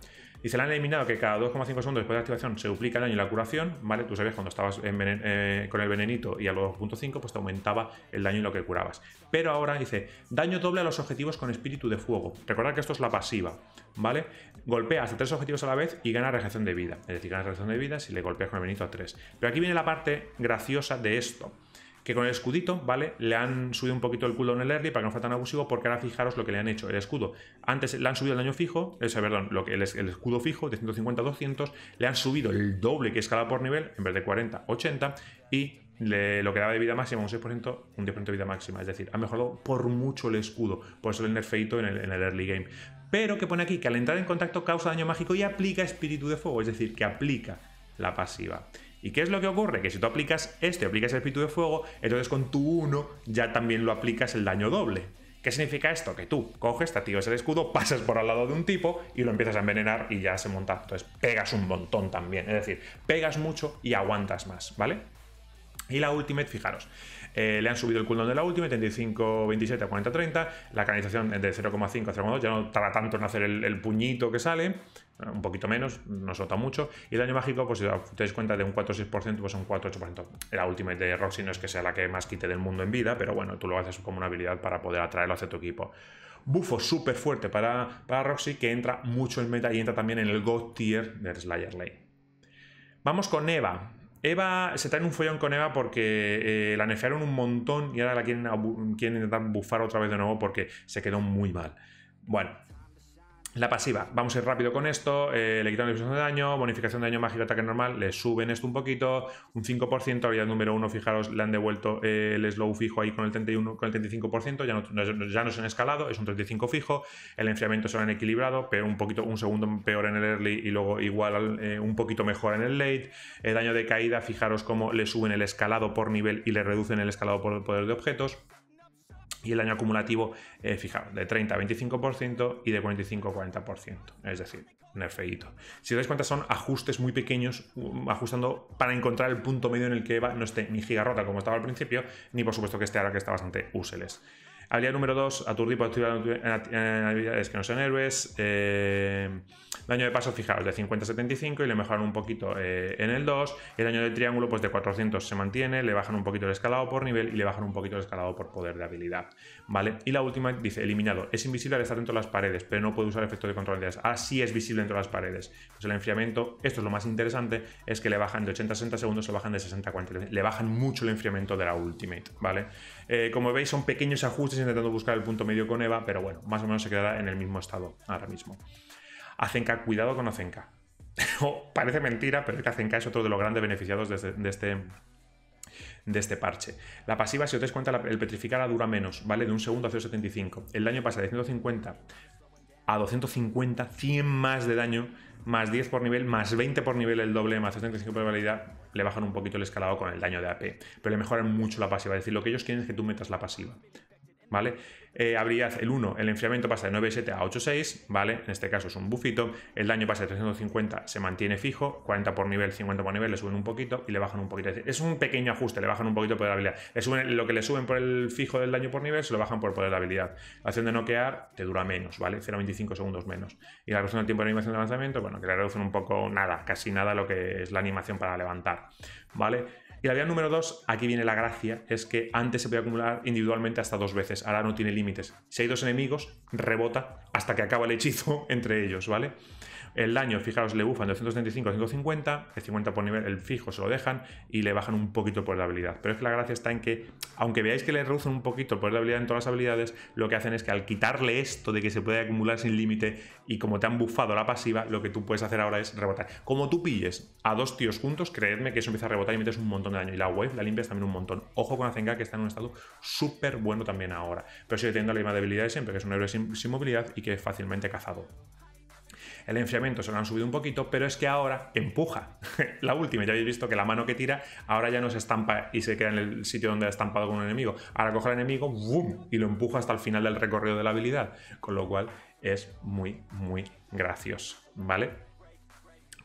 Y se le han eliminado que cada 2,5 segundos después de activación se duplica el daño y la curación, ¿vale? Tú sabías cuando estabas eh, con el venenito y a los 2.5, pues te aumentaba el daño y lo que curabas. Pero ahora dice, daño doble a los objetivos con espíritu de fuego. Recordad que esto es la pasiva, ¿vale? Golpea hasta tres objetivos a la vez y gana regeneración de vida. Es decir, ganas regeneración de vida si le golpeas con el venenito a tres. Pero aquí viene la parte graciosa de esto que con el escudito, ¿vale? Le han subido un poquito el culo en el early para que no sea tan abusivo, porque ahora fijaros lo que le han hecho. El escudo, antes le han subido el daño fijo, es eh, perdón, lo que, el, escudo fijo de 150 a 200, le han subido el doble que escala por nivel, en vez de 40, 80, y lo que daba de vida máxima, un 6%, un 10% de vida máxima. Es decir, ha mejorado por mucho el escudo, por eso el nerfeito en en el early game. Pero que pone aquí que al entrar en contacto causa daño mágico y aplica espíritu de fuego, es decir, que aplica la pasiva. ¿Y qué es lo que ocurre? Que si tú aplicas este, aplicas el espíritu de fuego, entonces con tu 1 ya también lo aplicas el daño doble. ¿Qué significa esto? Que tú coges, te el escudo, pasas por al lado de un tipo y lo empiezas a envenenar y ya se monta. Entonces pegas un montón también. Es decir, pegas mucho y aguantas más, ¿vale? Y la Ultimate, fijaros, eh, le han subido el cooldown de la Ultimate, 35, 27 a 40, 30. La canalización es de 0,5 a 0,2. Ya no tarda tanto en hacer el, puñito que sale. Eh, un poquito menos, no sota mucho. Y el daño mágico, pues si os dais cuenta de un 4,6%, pues un 4,8%. La Ultimate de Roxy no es que sea la que más quite del mundo en vida, pero bueno, tú lo haces como una habilidad para poder atraerlo hacia tu equipo bufo súper fuerte para, para, Roxy, que entra mucho en meta y entra también en el God tier de Slayer Lane. Vamos con Eva. Eva, se está en un follón con Eva porque eh, la nefearon un montón y ahora la quieren, quieren intentar bufar otra vez de nuevo porque se quedó muy mal. Bueno, la pasiva, vamos a ir rápido con esto, eh, le quitan la de daño, bonificación de daño mágico, ataque normal, le suben esto un poquito, un 5%, habilidad número 1, fijaros, le han devuelto eh, el slow fijo ahí con el 31, con el 35%, ya no, ya no es escalado, es un 35 fijo, el enfriamiento se lo han equilibrado, pero un poquito, un segundo peor en el early y luego igual eh, un poquito mejor en el late, el daño de caída, fijaros cómo le suben el escalado por nivel y le reducen el escalado por el poder de objetos y el año acumulativo, eh, fijaos, de 30 a 25% y de 45 a 40%. Es decir, nerfeíto. Si os dais cuenta, son ajustes muy pequeños, mm, ajustando para encontrar el punto medio en el que va, no esté ni gigarrota como estaba al principio, ni por supuesto que esté ahora que está bastante úseles. Alía número 2, Aturdido, tu activar habilidades que no sean héroes. Eh, daño de paso, fijaos, de 50 a 75 y le mejoran un poquito eh, en el 2. El daño de triángulo, pues de 400 se mantiene, le bajan un poquito el escalado por nivel y le bajan un poquito el escalado por poder de habilidad. ¿Vale? Y la última dice, eliminado. Es invisible al estar dentro de las paredes, pero no puede usar efecto de control de habilidades. Así es visible dentro de las paredes. Pues el enfriamiento, esto es lo más interesante, es que le bajan de 80 a 60 segundos, se bajan de 60 a 40. Le bajan mucho el enfriamiento de la Ultimate, ¿vale? Eh, como veis, son pequeños ajustes intentando buscar el punto medio con Eva, pero bueno, más o menos se quedará en el mismo estado ahora mismo. Azenka, cuidado con Azenka. Oh, parece mentira, pero es que Azenka es otro de los grandes beneficiados este, de este, de este parche. La pasiva, si os dais cuenta, el petrificar la dura menos, ¿vale? De un segundo a 0,75. El daño pasa de 150 a 250, 100 más de daño más 10 por nivel, más 20 por nivel el doble, más 35 por validad, le bajan un poquito el escalado con el daño de AP, pero le mejoran mucho la pasiva. Es decir, lo que ellos quieren es que tú metas la pasiva. ¿vale? Eh, el 1, el enfriamiento pasa de 9,7 a 8,6, ¿vale? En este caso es un bufito, el daño pasa de 350, se mantiene fijo, 40 por nivel, 50 por nivel, le suben un poquito y le bajan un poquito. Es, un pequeño ajuste, le bajan un poquito por poder habilidad. es lo que le suben por el fijo del daño por nivel, se lo bajan por poder la habilidad. La acción de noquear te dura menos, ¿vale? 0,25 segundos menos. Y la persona del tiempo de animación de lanzamiento, bueno, que le reducen un poco nada, casi nada lo que es la animación para levantar, ¿vale? Y la vía número dos, aquí viene la gracia, es que antes se podía acumular individualmente hasta dos veces, ahora no tiene límites. Si hay dos enemigos, rebota hasta que acaba el hechizo entre ellos, ¿vale? El daño, fijaros le bufan 235 a 550, el 50 por nivel, el fijo se lo dejan y le bajan un poquito por la habilidad. Pero es que la gracia está en que, aunque veáis que le reducen un poquito por de habilidad en todas las habilidades, lo que hacen es que al quitarle esto de que se puede acumular sin límite y como te han bufado la pasiva, lo que tú puedes hacer ahora es rebotar. Como tú pilles a dos tíos juntos, creedme que eso empieza a rebotar y metes un montón de daño. Y la wave la limpias también un montón. Ojo con Azenga que está en un estado súper bueno también ahora. Pero sigue teniendo la misma debilidad de siempre, que es un héroe sin movilidad y que es fácilmente cazado el enfriamiento se lo han subido un poquito, pero es que ahora empuja la última. Ya habéis visto que la mano que tira ahora ya no se estampa y se queda en el sitio donde ha estampado con un enemigo. Ahora coge al enemigo ¡boom! y lo empuja hasta el final del recorrido de la habilidad, con lo cual es muy, muy gracioso, ¿vale?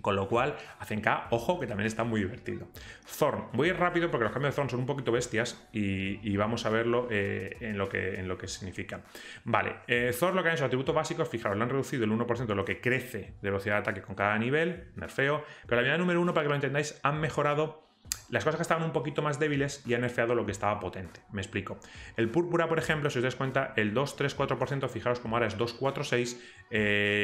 Con lo cual, hacen K, ojo, que también está muy divertido. zorn voy a ir rápido porque los cambios de Thorn son un poquito bestias y, vamos a verlo eh, en, lo que, en lo que significa. Vale, eh, lo que han hecho, atributos básicos, fijaros, lo han reducido el 1% de lo que crece de velocidad de ataque con cada nivel, nerfeo, pero la verdad, número uno, para que lo entendáis, han mejorado las cosas que estaban un poquito más débiles y han nerfeado lo que estaba potente. Me explico. El púrpura, por ejemplo, si os dais cuenta, el 2, 3, 4%, fijaros como ahora es 2, 4, 6.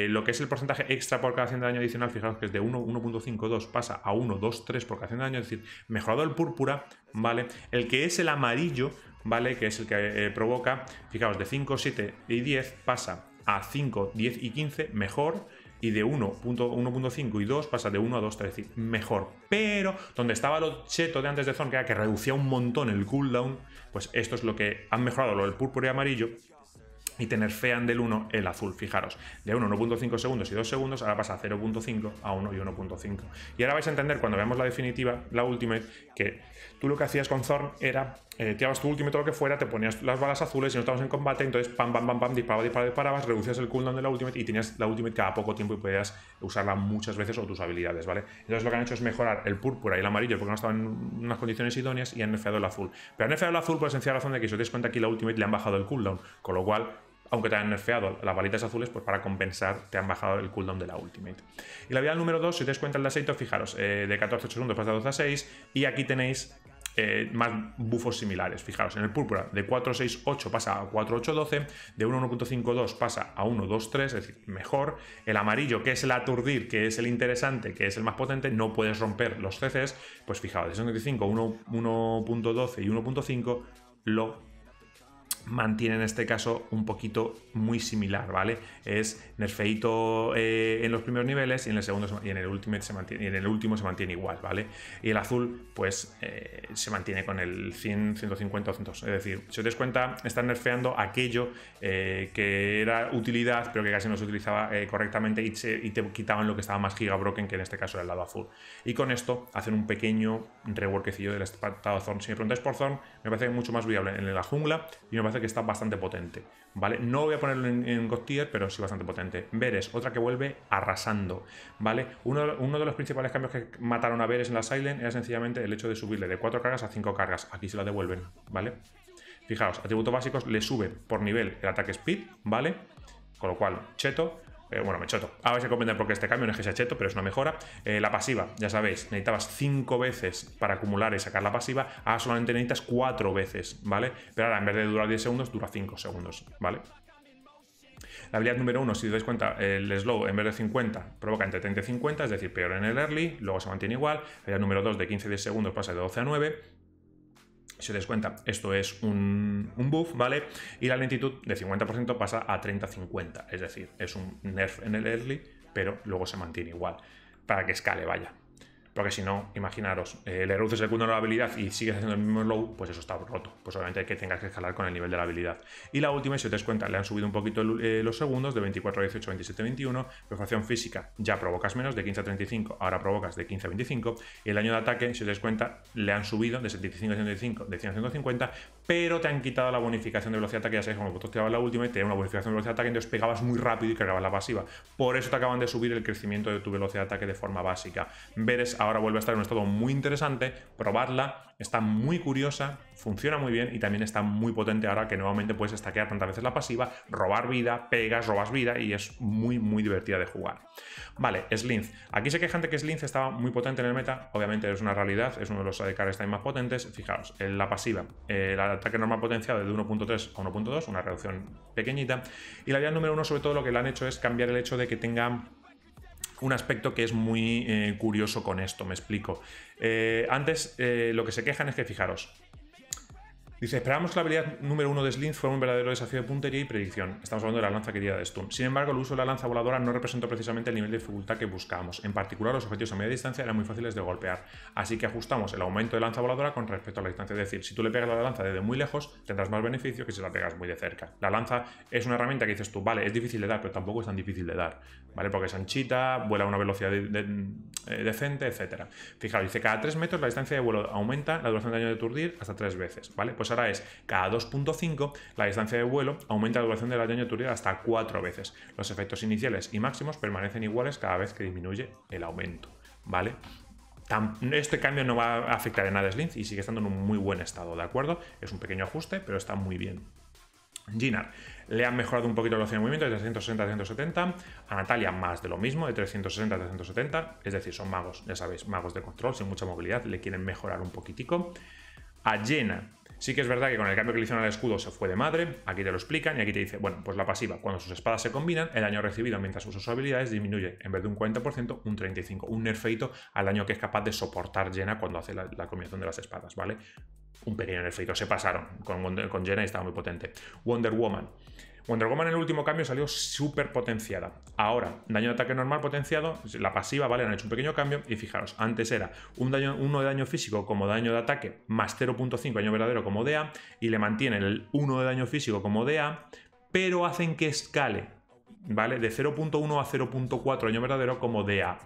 lo que es el porcentaje extra por cada 100 de daño adicional, fijaros que es de 1, 1.52 pasa a 1, 2, 3 por cada 100 de daño, es decir, mejorado el púrpura, ¿vale? El que es el amarillo, ¿vale? Que es el que eh, provoca, fijaos, de 5, 7 y 10 pasa a 5, 10 y 15, mejor y de 1.5 y 2 pasa de 1 a 2, decir, mejor. Pero donde estaba lo cheto de antes de Zorn, que era que reducía un montón el cooldown, pues esto es lo que han mejorado, lo del púrpura y amarillo, y tener FEAN del 1, el azul, fijaros. De 1, 1.5 segundos y 2 segundos, ahora pasa a 0.5, a 1 y 1.5. Y ahora vais a entender cuando veamos la definitiva, la Ultimate, que tú lo que hacías con Zorn era, eh, tirabas tu Ultimate o lo que fuera, te ponías las balas azules y no estabas en combate, entonces pam, pam, pam, pam, disparabas, disparabas, disparabas, reducías el cooldown de la Ultimate y tenías la Ultimate cada poco tiempo y podías usarla muchas veces o tus habilidades, ¿vale? Entonces lo que han hecho es mejorar el púrpura y el amarillo porque no estaban en unas condiciones idóneas y han nefeado el azul. Pero han nefeado el azul por la sencilla razón de que si os dais cuenta aquí la Ultimate le han bajado el cooldown, con lo cual aunque te han nerfeado las balitas azules, pues para compensar te han bajado el cooldown de la ultimate. Y la vida número 2, si te das cuenta el eh, de aceito, fijaros, de 14 segundos pasa a 12 a 6 y aquí tenéis eh, más bufos similares. Fijaros, en el púrpura de 4-6-8 pasa a 4-8-12. de 1 2 pasa a 1-2-3, es decir, mejor. El amarillo, que es el aturdir, que es el interesante, que es el más potente, no puedes romper los CCs, pues fijaros, de 1 1.12 y 1.5 lo mantiene en este caso un poquito muy similar, ¿vale? Es nerfeito eh, en los primeros niveles y en el segundo y en el ultimate se mantiene y en el último se mantiene igual, ¿vale? Y el azul pues eh, se mantiene con el 100, 150 o Es decir, si os dais cuenta, están nerfeando aquello eh, que era utilidad pero que casi no se utilizaba correctamente y, te quitaban lo que estaba más giga broken que en este caso era el lado azul. Y con esto hacen un pequeño reworkecillo del estado Zorn. Si me preguntáis por Zorn, me parece mucho más viable en la jungla y me parece que está bastante potente, ¿vale? No voy a ponerlo en, en tier, pero sí bastante potente. Veres, otra que vuelve arrasando, ¿vale? Uno, uno de los principales cambios que mataron a Veres en la Silent era sencillamente el hecho de subirle de 4 cargas a 5 cargas. Aquí se la devuelven, ¿vale? Fijaos, atributos básicos le sube por nivel el ataque speed, ¿vale? Con lo cual, cheto, eh, bueno, me choto. Ahora vais a comprender por qué este cambio, no es que sea cheto, pero es una mejora. Eh, la pasiva, ya sabéis, necesitabas 5 veces para acumular y sacar la pasiva, ahora solamente necesitas 4 veces, ¿vale? Pero ahora en vez de durar 10 segundos, dura 5 segundos, ¿vale? La habilidad número 1, si os dais cuenta, el slow en vez de 50 provoca entre 30 y 50, es decir, peor en el early, luego se mantiene igual. La habilidad número 2 de 15 a 10 segundos pasa de 12 a 9. Si descuenta. cuenta, esto es un, un, buff, ¿vale? Y la lentitud de 50% pasa a 30-50, es decir, es un nerf en el early, pero luego se mantiene igual, para que escale, vaya. Porque si no, imaginaros, eh, le reduces el punto de la habilidad y sigues haciendo el mismo low, pues eso está roto. Pues obviamente hay que tengas que escalar con el nivel de la habilidad. Y la última, si os das cuenta, le han subido un poquito eh, los segundos de 24 a 18, 27, 21. Perforación física, ya provocas menos de 15 a 35, ahora provocas de 15 a 25. Y el año de ataque, si os das cuenta, le han subido de 75 a 105, de 100 a 150, pero te han quitado la bonificación de velocidad de ataque. Ya sabéis, como vosotros te la última y te una bonificación de velocidad de ataque, entonces pegabas muy rápido y cargabas la pasiva. Por eso te acaban de subir el crecimiento de tu velocidad de ataque de forma básica. Veres ahora vuelve a estar en un estado muy interesante, probarla, está muy curiosa, funciona muy bien y también está muy potente ahora que nuevamente puedes estaquear tantas veces la pasiva, robar vida, pegas, robas vida y es muy muy divertida de jugar. Vale, Slinth. Aquí se hay gente que Slinth estaba muy potente en el meta, obviamente es una realidad, es uno de los time más potentes. Fijaos, en la pasiva, el ataque normal potenciado de 1.3 a 1.2, una reducción pequeñita. Y la vía número uno sobre todo lo que le han hecho es cambiar el hecho de que tenga un aspecto que es muy eh, curioso con esto, me explico. Eh, antes eh, lo que se quejan es que, fijaros, Dice, esperábamos que la habilidad número uno de Slint fuera un verdadero desafío de puntería y predicción. Estamos hablando de la lanza querida de Stun. Sin embargo, el uso de la lanza voladora no representó precisamente el nivel de dificultad que buscábamos. En particular, los objetivos a media distancia eran muy fáciles de golpear. Así que ajustamos el aumento de lanza voladora con respecto a la distancia. Es decir, si tú le pegas la lanza desde muy lejos, tendrás más beneficio que si la pegas muy de cerca. La lanza es una herramienta que dices tú, vale, es difícil de dar, pero tampoco es tan difícil de dar. ¿Vale? Porque es anchita, vuela a una velocidad eh, decente, etc. Fijaos, dice, cada 3 metros la distancia de vuelo aumenta la duración de daño de turdir hasta 3 veces. ¿Vale? Pues pues ahora es cada 2.5 la distancia de vuelo aumenta la duración de la añadiduría hasta 4 veces. Los efectos iniciales y máximos permanecen iguales cada vez que disminuye el aumento, ¿vale? este cambio no va a afectar en nada a y sigue estando en un muy buen estado, ¿de acuerdo? Es un pequeño ajuste, pero está muy bien. Ginar, le han mejorado un poquito la velocidad de movimiento de 360 a 370. A Natalia, más de lo mismo, de 360 a 370. Es decir, son magos, ya sabéis, magos de control, sin mucha movilidad, le quieren mejorar un poquitico. A Jena Sí que es verdad que con el cambio que le hicieron al escudo se fue de madre, aquí te lo explican y aquí te dice, bueno, pues la pasiva, cuando sus espadas se combinan, el daño recibido mientras usa sus habilidades disminuye en vez de un 40%, un 35%, un nerfeito al daño que es capaz de soportar Jena cuando hace la, combinación de las espadas, ¿vale? Un pequeño nerfeito, se pasaron con, con Jenna y estaba muy potente. Wonder Woman el goma en el último cambio salió súper potenciada. Ahora, daño de ataque normal potenciado, la pasiva, ¿vale? Han hecho un pequeño cambio y fijaros, antes era un daño, uno de daño físico como daño de ataque más 0.5 daño verdadero como DA y le mantienen el 1 de daño físico como DA, pero hacen que escale, ¿vale? De 0.1 a 0.4 año verdadero como DA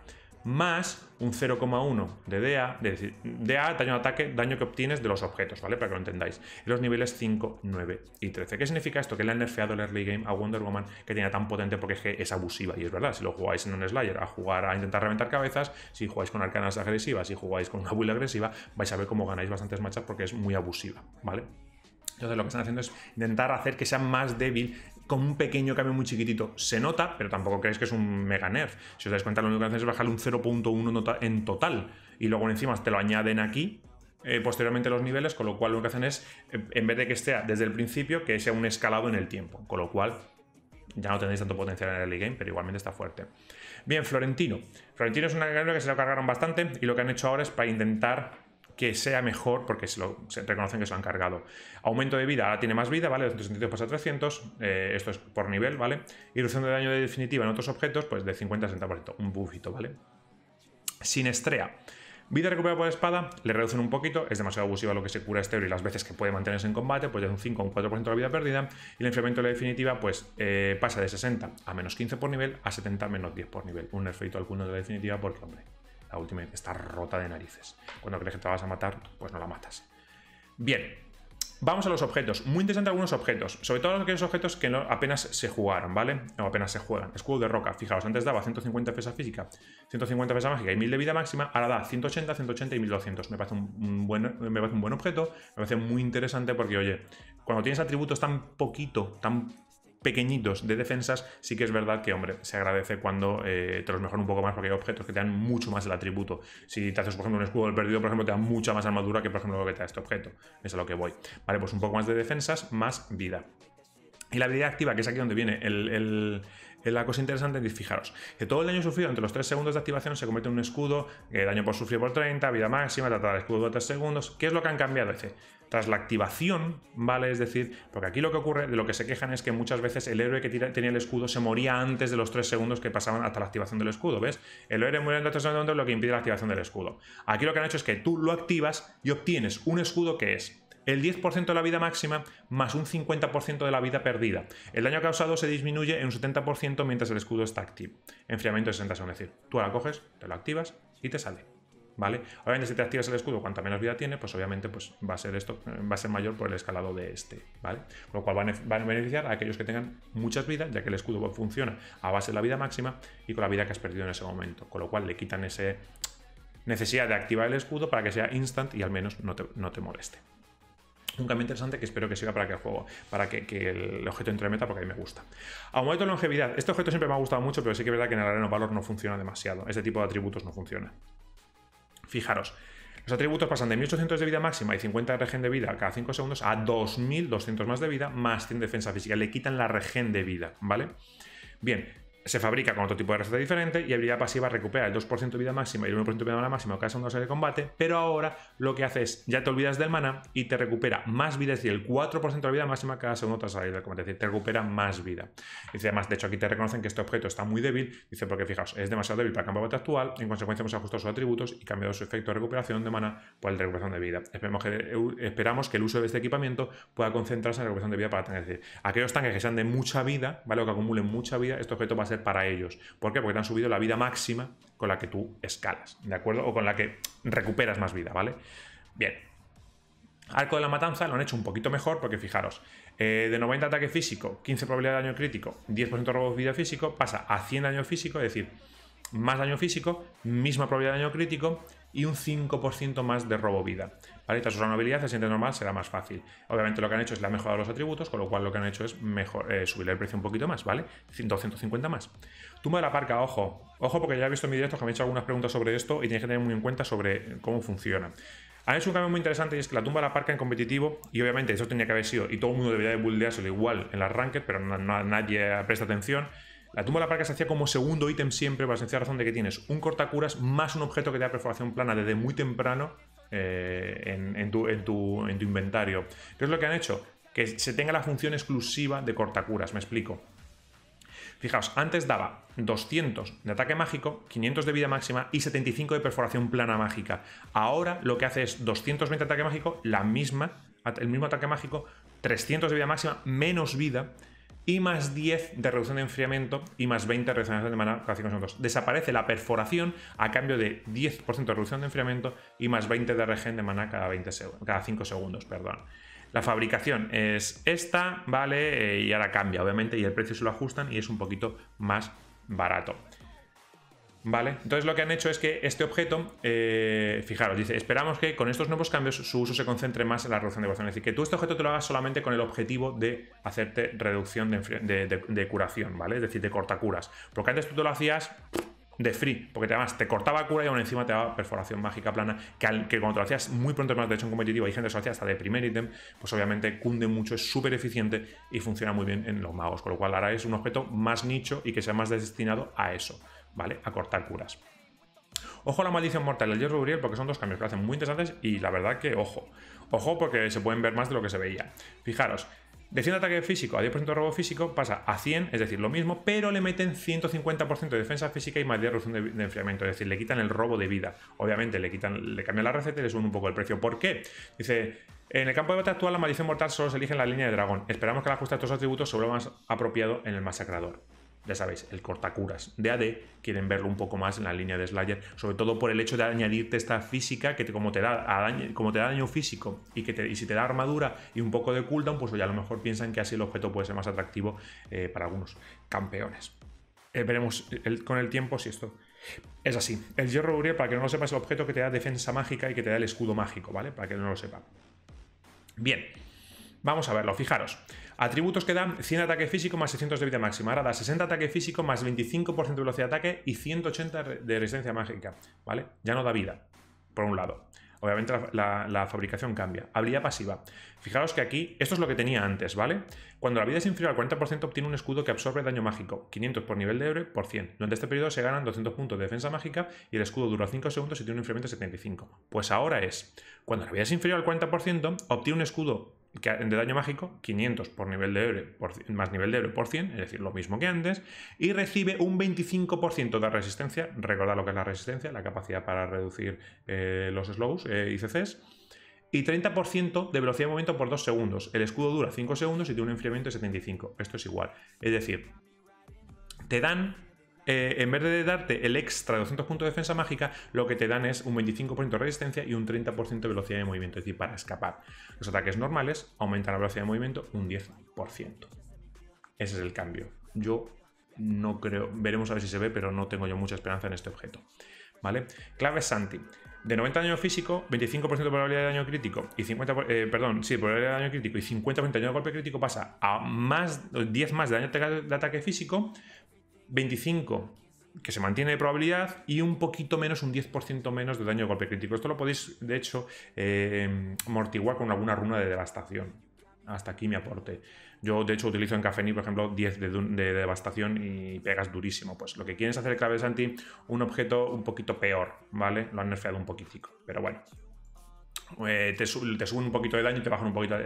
más un 0,1 de DA, de daño de ataque, daño que obtienes de los objetos, ¿vale? Para que lo entendáis. En los niveles 5, 9 y 13. ¿Qué significa esto? Que le han nerfeado el early game a Wonder Woman que tiene tan potente porque es es abusiva y es verdad, si lo jugáis en un Slayer a jugar a intentar reventar cabezas, si jugáis con arcanas agresivas, si jugáis con una build agresiva, vais a ver cómo ganáis bastantes machas porque es muy abusiva, ¿vale? Entonces lo que están haciendo es intentar hacer que sea más débil con un pequeño cambio muy chiquitito. Se nota, pero tampoco creéis que es un mega nerf. Si os dais cuenta, lo único que hacen es bajarle un 0.1 tota-, en total. Y luego encima te lo añaden aquí, eh, posteriormente los niveles, con lo cual lo que hacen es, eh, en vez de que esté desde el principio, que sea un escalado en el tiempo. Con lo cual ya no tendréis tanto potencial en el early game, pero igualmente está fuerte. Bien, Florentino. Florentino es una carrera que se lo cargaron bastante y lo que han hecho ahora es para intentar que sea mejor porque se, lo, reconocen que se lo han cargado. Aumento de vida, ahora tiene más vida, ¿vale? 262 pasa a 300, eh, esto es por nivel, ¿vale? Y reducción de daño de definitiva en otros objetos, pues de 50 a 60%, un buffito, ¿vale? sin estrea Vida recuperada por espada, le reducen un poquito, es demasiado abusiva lo que se cura este y las veces que puede mantenerse en combate, pues de un 5 a un 4% de la vida perdida, y el enfriamiento de la definitiva, pues eh, pasa de 60 a menos 15 por nivel a 70 menos 10 por nivel. Un efecto alguno de la definitiva porque, hombre, la última está rota de narices. Cuando crees que te vas a matar, pues no la matas. Bien, Vamos a los objetos. Muy interesante algunos objetos. Sobre todo aquellos objetos que no, apenas se jugaron, ¿vale? No, apenas se juegan. Escudo de roca. Fijaos, antes daba 150 pesa física, 150 pesa mágica y 1000 de vida máxima. Ahora da 180, 180 y 1200. Me parece un, buen, me parece un buen objeto. Me parece muy interesante porque, oye, cuando tienes atributos tan poquito, tan pequeñitos de defensas, sí que es verdad que, hombre, se agradece cuando eh, te los mejor un poco más porque hay objetos que te dan mucho más el atributo. Si te haces, por ejemplo, un escudo del perdido, por ejemplo, te da mucha más armadura que, por ejemplo, lo que te da este objeto. Es a lo que voy. Vale, pues un poco más de defensas, más vida. Y la habilidad activa, que es aquí donde viene la cosa interesante es fijaros, que todo el daño sufrido entre los 3 segundos de activación se convierte en un escudo, eh, daño por sufrir por 30, vida máxima, tratar el escudo de 3 segundos. ¿Qué es lo que han cambiado? Dice, tras la activación, ¿vale? Es decir, porque aquí lo que ocurre, de lo que se quejan es que muchas veces el héroe que tenía el escudo se moría antes de los 3 segundos que pasaban hasta la activación del escudo, ¿ves? El héroe muriendo antes de 3 segundos lo que impide la activación del escudo. Aquí lo que han hecho es que tú lo activas y obtienes un escudo que es el 10% de la vida máxima más un 50% de la vida perdida. El daño causado se disminuye en un 70% mientras el escudo está activo. Enfriamiento de 60 segundos, es decir, tú la coges, te lo activas y te sale. ¿vale? Obviamente si te activas el escudo, cuanta menos vida tiene, pues obviamente pues, va, a ser esto, eh, va a ser mayor por el escalado de este, ¿vale? Con lo cual van a, beneficiar a aquellos que tengan muchas vidas, ya que el escudo funciona a base de la vida máxima y con la vida que has perdido en ese momento, con lo cual le quitan ese necesidad de activar el escudo para que sea instant y al menos no te, moleste un cambio interesante que espero que siga para que el juego, para que, el objeto entre meta, porque a mí me gusta. Aumento de longevidad. Este objeto siempre me ha gustado mucho, pero sí que es verdad que en el Arena Valor no funciona demasiado. Este tipo de atributos no funciona. Fijaros, los atributos pasan de 1800 de vida máxima y 50 de regen de vida cada 5 segundos a 2200 más de vida más 100 de defensa física. Le quitan la regen de vida, ¿vale? Bien, se fabrica con otro tipo de receta diferente y habilidad pasiva recupera el 2% de vida máxima y el 1% de vida máxima cada segundo de combate, pero ahora lo que hace es ya te olvidas del mana y te recupera más vida, es decir, el 4% de vida máxima cada segundo tras salir del combate, es decir, te recupera más vida. Dice además, de hecho aquí te reconocen que este objeto está muy débil, dice porque fijaos, es demasiado débil para el campo de batalla actual, en consecuencia hemos ajustado sus atributos y cambiado su efecto de recuperación de mana por el de recuperación de vida. que, eh, esperamos que el uso de este equipamiento pueda concentrarse en la recuperación de vida para tener, aquellos tanques que sean de mucha vida, ¿vale? O que acumulen mucha vida, este objeto va a ser para ellos. ¿Por qué? Porque te han subido la vida máxima con la que tú escalas, ¿de acuerdo? O con la que recuperas más vida, ¿vale? Bien. Arco de la matanza lo han hecho un poquito mejor porque fijaros, eh, de 90 ataque físico, 15 probabilidad de daño crítico, 10% robo vida físico, pasa a 100 daño físico, es decir, más daño físico, misma probabilidad de daño crítico y un 5% más de robo vida. Ahorita su habilidad, se siente normal será más fácil. Obviamente lo que han hecho es la han de los atributos, con lo cual lo que han hecho es mejor, eh, subir el precio un poquito más, ¿vale? 250 más. Tumba de la parca, ojo. Ojo porque ya he visto en mi directo que me he hecho algunas preguntas sobre esto y tenéis que tener muy en cuenta sobre cómo funciona. Han hecho un cambio muy interesante y es que la tumba de la parca en competitivo, y obviamente eso tenía que haber sido, y todo el mundo debería de buldeárselo igual en las ranked, pero no, nadie presta atención. La tumba de la parca se hacía como segundo ítem siempre, por la sencilla razón de que tienes un cortacuras más un objeto que te da perforación plana desde muy temprano eh, en, tu, inventario. ¿Qué es lo que han hecho? Que se tenga la función exclusiva de cortacuras, me explico. Fijaos, antes daba 200 de ataque mágico, 500 de vida máxima y 75 de perforación plana mágica. Ahora lo que hace es 220 de ataque mágico, la misma, el mismo ataque mágico, 300 de vida máxima, menos vida y más 10 de reducción de enfriamiento y más 20 de reducción de mana cada 5 segundos. Desaparece la perforación a cambio de 10% de reducción de enfriamiento y más 20 de regen de maná cada, 20 segundos cada 5 segundos. Perdón. La fabricación es esta, ¿vale? Eh, y ahora cambia, obviamente, y el precio se lo ajustan y es un poquito más barato. ¿Vale? Entonces lo que han hecho es que este objeto, eh, fijaros, dice, esperamos que con estos nuevos cambios su uso se concentre más en la reducción de ecuación. Es decir, que tú este objeto te lo hagas solamente con el objetivo de hacerte reducción de, curación, ¿vale? Es decir, de curas Porque antes tú te lo hacías de free, porque además te cortaba cura y aún encima te daba perforación mágica plana, que, que cuando te lo hacías muy pronto, más de hecho en competitivo, hay gente que se lo hacía hasta de primer ítem, pues obviamente cunde mucho, es súper eficiente y funciona muy bien en los magos, con lo cual ahora es un objeto más nicho y que sea más destinado a eso. ¿vale? A cortar curas. Ojo a la maldición mortal y el hierro Uriel porque son dos cambios que hacen muy interesantes y la verdad que ojo. Ojo porque se pueden ver más de lo que se veía. Fijaros, de 100 ataque físico a 10% de robo físico pasa a 100, es decir, lo mismo, pero le meten 150% de defensa física y más de reducción de, enfriamiento, es decir, le quitan el robo de vida. Obviamente, le quitan, le cambian la receta y le suben un poco el precio. ¿Por qué? Dice, en el campo de batalla actual la maldición mortal solo se elige en la línea de dragón. Esperamos que la ajuste a estos atributos sobre más apropiado en el masacrador ya sabéis, el cortacuras de AD, quieren verlo un poco más en la línea de Slayer, sobre todo por el hecho de añadirte esta física que como, te da, daño, físico y que y si te da armadura y un poco de cooldown, pues ya a lo mejor piensan que así el objeto puede ser más atractivo eh, para algunos campeones. Eh, veremos con el tiempo si esto es así. El hierro para que no lo sepas, es el objeto que te da defensa mágica y que te da el escudo mágico, ¿vale? Para que no lo sepa. Bien, vamos a verlo, fijaros. Atributos que dan 100 de ataque físico más 600 de vida máxima. Ahora da 60 ataque físico más 25% de velocidad de ataque y 180 de resistencia mágica. ¿Vale? Ya no da vida, por un lado. Obviamente la, fabricación cambia. Habilidad pasiva. Fijaros que aquí, esto es lo que tenía antes, ¿vale? Cuando la vida es inferior al 40% obtiene un escudo que absorbe daño mágico, 500 por nivel de héroe por 100. Durante este periodo se ganan 200 puntos de defensa mágica y el escudo dura 5 segundos y tiene un incremento de 75. Pues ahora es, cuando la vida es inferior al 40% obtiene un escudo de daño mágico, 500 por nivel de héroe más nivel de héroe por 100, es decir, lo mismo que antes, y recibe un 25% de resistencia, recordad lo que es la resistencia, la capacidad para reducir eh, los slows eh, y 30% de velocidad de movimiento por 2 segundos. El escudo dura 5 segundos y tiene un enfriamiento de 75, esto es igual. Es decir, te dan eh, en vez de darte el extra 200 puntos de defensa mágica, lo que te dan es un 25% de resistencia y un 30% de velocidad de movimiento, es decir, para escapar. Los ataques normales aumentan la velocidad de movimiento un 10%. Ese es el cambio. Yo no creo, veremos a ver si se ve, pero no tengo yo mucha esperanza en este objeto. ¿Vale? Clave Santi. De 90 daño físico, 25% de probabilidad de daño crítico y 50, eh, perdón, sí, probabilidad de daño crítico y 50% de de golpe crítico pasa a más 10 más de daño de ataque físico 25 que se mantiene de probabilidad y un poquito menos, un 10% menos de daño de golpe crítico. Esto lo podéis, de hecho, eh, amortiguar con alguna runa de devastación hasta aquí mi aporte. Yo, de hecho, utilizo en Cafení, por ejemplo, 10 de, devastación y pegas durísimo. Pues lo que quieres hacer, clave Santi, un objeto un poquito peor, ¿vale? Lo han nerfeado un poquitico, pero bueno. Eh, te, suben un poquito de daño y te bajan un poquito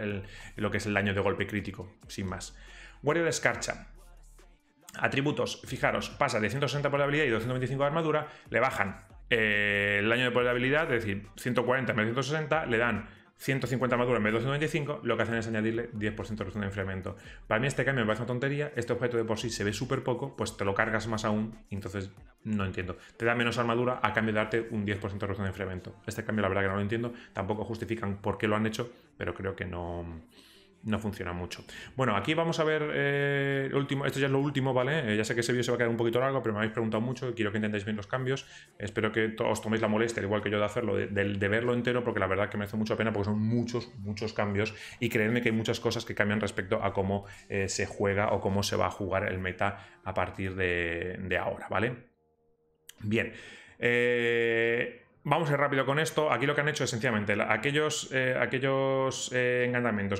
lo que es el daño de golpe crítico, sin más. Guardia de escarcha. Atributos, fijaros, pasa de 160 por la habilidad y 225 de armadura, le bajan eh, el año de habilidad, es decir, 140 en vez de 160, le dan 150 armadura en vez de 225, lo que hacen es añadirle 10% de reducción de enfriamiento. Para mí este cambio me parece una tontería, este objeto de por sí se ve súper poco, pues te lo cargas más aún, entonces no entiendo. Te da menos armadura a cambio de darte un 10% de reducción de enfriamiento. Este cambio la verdad que no lo entiendo, tampoco justifican por qué lo han hecho, pero creo que no no funciona mucho. Bueno, aquí vamos a ver eh, último, esto ya es lo último, ¿vale? Eh, ya sé que ese vídeo se va a quedar un poquito largo, pero me habéis preguntado mucho y quiero que entendáis bien los cambios. Espero que os toméis la molestia, igual que yo, de hacerlo, de, verlo entero, porque la verdad que me hace mucha pena porque son muchos, muchos cambios y creedme que hay muchas cosas que cambian respecto a cómo eh, se juega o cómo se va a jugar el meta a partir de, ahora, ¿vale? Bien vamos a ir rápido con esto. Aquí lo que han hecho es sencillamente aquellos, eh, aquellos eh,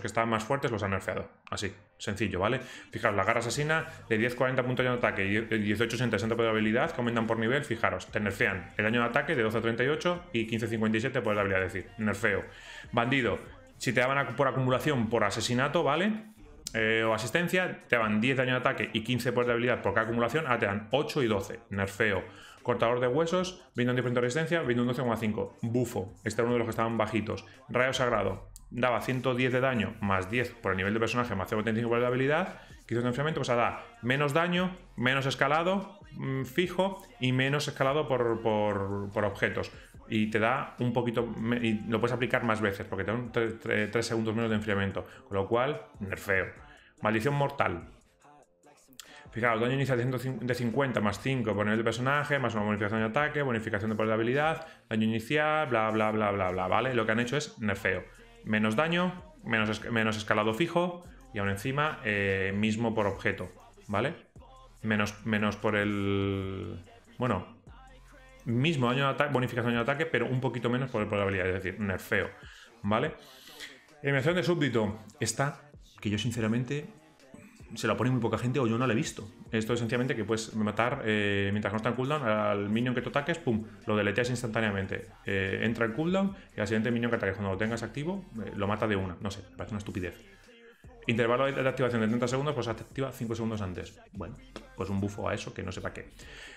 que estaban más fuertes los han nerfeado. Así, sencillo, ¿vale? Fijaros, la garra asesina de 10, 40 puntos de ataque y 18, 60, puntos de habilidad que aumentan por nivel. Fijaros, te nerfean el daño de ataque de 12 38 y 15 57 puntos de habilidad, es decir, nerfeo. Bandido, si te daban por acumulación por asesinato, ¿vale? Eh, o asistencia, te daban 10 daño de ataque y 15 por de habilidad por cada acumulación, ahora te dan 8 y 12, nerfeo cortador de huesos, Bindon de resistencia, Bindon 12,5. Bufo, este era uno de los que estaban bajitos. Rayo sagrado, daba 110 de daño más 10 por el nivel de personaje más 0,75 por la habilidad. Quizás de enfriamiento, sea, pues da menos daño, menos escalado mm, fijo y menos escalado por, objetos. Y te da un poquito, y lo puedes aplicar más veces porque te da 3 segundos menos de enfriamiento. Con lo cual, nerfeo. Maldición mortal. Fijaos, daño inicial de 50 más 5 por nivel de personaje, más una bonificación de ataque, bonificación de probabilidad, habilidad, daño inicial, bla, bla, bla, bla, bla, ¿vale? Lo que han hecho es nerfeo. Menos daño, menos, escalado fijo y aún encima eh, mismo por objeto, ¿vale? Menos, menos por el... Bueno, mismo daño de ataque, bonificación de ataque, pero un poquito menos por el probabilidad, es decir, nerfeo, ¿vale? Eliminación de súbdito. Esta, que yo sinceramente se lo pone muy poca gente o yo no lo he visto. Esto es sencillamente que puedes matar, eh, mientras no está en cooldown, al minion que tú ataques, pum, lo deleteas instantáneamente. Eh, entra el cooldown y al siguiente minion que ataques, cuando lo tengas activo, eh, lo mata de una. No sé, parece una estupidez. Intervalo de activación de 30 segundos, pues activa 5 segundos antes. Bueno, pues un bufo a eso que no sepa qué.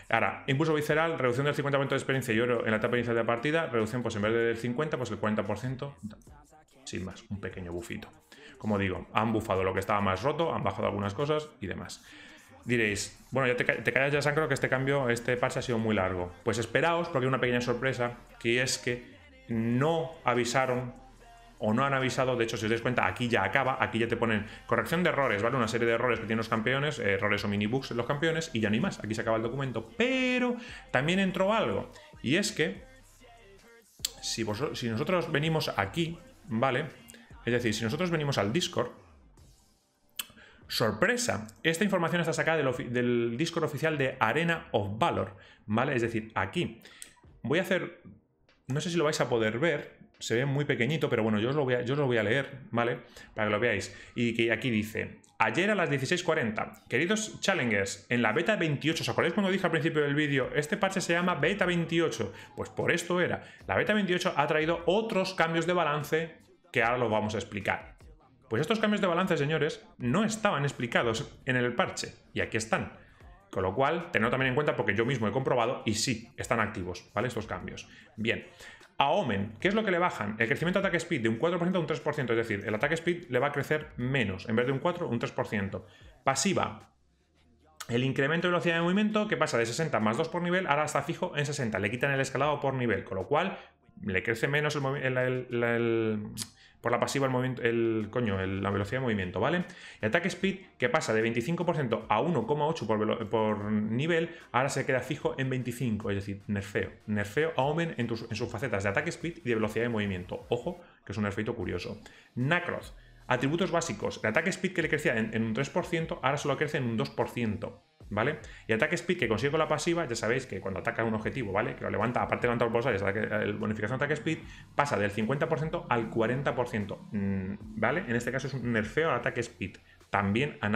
Ahora, impulso visceral, reducción del 50% de experiencia y oro en la etapa inicial de partida, reducción pues en vez del 50, pues el 40%, sin más, un pequeño bufito. Como digo, han bufado lo que estaba más roto, han bajado algunas cosas y demás. Diréis, bueno, ya te, callas ya, creo que este cambio, este parche ha sido muy largo. Pues esperaos, porque hay una pequeña sorpresa, que es que no avisaron o no han avisado, de hecho, si os dais cuenta, aquí ya acaba, aquí ya te ponen corrección de errores, ¿vale? Una serie de errores que tienen los campeones, eh, errores o minibugs en los campeones, y ya ni más, aquí se acaba el documento. Pero también entró algo, y es que si, si nosotros venimos aquí, ¿vale? Es decir, si nosotros venimos al Discord, sorpresa, esta información está sacada del, Discord oficial de Arena of Valor, ¿vale? Es decir, aquí voy a hacer, no sé si lo vais a poder ver, se ve muy pequeñito, pero bueno, yo os lo voy a, yo lo voy a leer, ¿vale? Para que lo veáis. Y que aquí dice, ayer a las 16.40, queridos challengers, en la beta 28, ¿os acordáis cuando dije al principio del vídeo, este parche se llama beta 28? Pues por esto era, la beta 28 ha traído otros cambios de balance que ahora lo vamos a explicar. Pues estos cambios de balance, señores, no estaban explicados en el parche, y aquí están. Con lo cual, tenedlo también en cuenta porque yo mismo he comprobado y sí, están activos, ¿vale? Estos cambios. Bien. A Omen, ¿qué es lo que le bajan? El crecimiento de ataque speed de un 4% a un 3%, es decir, el ataque speed le va a crecer menos, en vez de un 4, un 3%. Pasiva, el incremento de velocidad de movimiento que pasa de 60 más 2 por nivel, ahora está fijo en 60, le quitan el escalado por nivel, con lo cual le crece menos el por la pasiva el movimiento, el coño, la velocidad de movimiento, ¿vale? Y ataque speed que pasa de 25% a 1,8 por, nivel, ahora se queda fijo en 25, es decir, nerfeo. Nerfeo a Omen en, sus facetas de ataque speed y de velocidad de movimiento. Ojo, que es un nerfeito curioso. Nacroth. Atributos básicos. El ataque speed que le crecía en, en un 3%, ahora solo crece en un 2%. ¿Vale? Y ataque speed que consigo la pasiva, ya sabéis que cuando ataca un objetivo, ¿vale? Que lo levanta, aparte de levantar bolsas, el bonificación de ataque speed pasa del 50% al 40%, mm, ¿vale? En este caso es un nerfeo al ataque speed, también a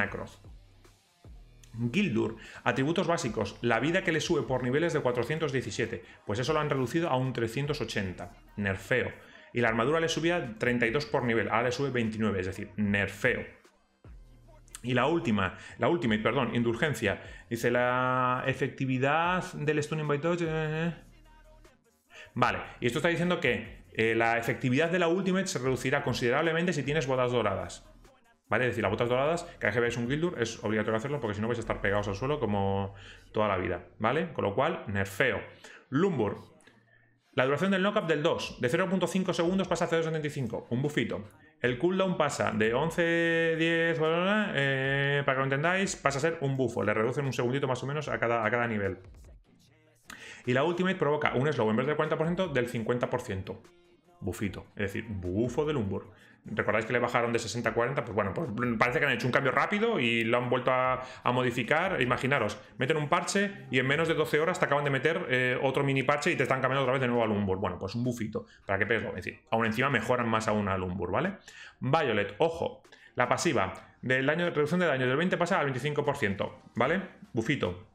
Gildur, atributos básicos, la vida que le sube por niveles de 417, pues eso lo han reducido a un 380, nerfeo. Y la armadura le subía 32 por nivel, ahora le sube 29, es decir, nerfeo. Y la última, la última, perdón, indulgencia. Dice la efectividad del Stunning by eh, eh, eh. Vale, y esto está diciendo que la efectividad de la Ultimate se reducirá considerablemente si tienes botas doradas. ¿Vale? Es decir, las botas doradas, que vez que veáis un Gildur es obligatorio hacerlo porque si no vais a estar pegados al suelo como toda la vida. ¿Vale? Con lo cual, nerfeo. Lumbur. La duración del knockup del 2. De 0.5 segundos pasa a 0.75. Un bufito. El cooldown pasa de 11, 10, eh, para que lo entendáis, pasa a ser un bufo. Le reducen un segundito más o menos a cada, a cada nivel. Y la Ultimate provoca un slow en vez del 40% del 50%. Bufito, es decir, bufo del Lumbur. ¿Recordáis que le bajaron de 60 a 40? Pues bueno, pues parece que han hecho un cambio rápido y lo han vuelto a, modificar. Imaginaros, meten un parche y en menos de 12 horas te acaban de meter eh, otro mini parche y te están cambiando otra vez de nuevo al Lumbur Bueno, pues un bufito para qué pego Es decir, aún encima mejoran más aún al Lumbur ¿vale? Violet, ojo, la pasiva del daño, reducción de daño del 20 pasa al 25%, ¿vale? Bufito.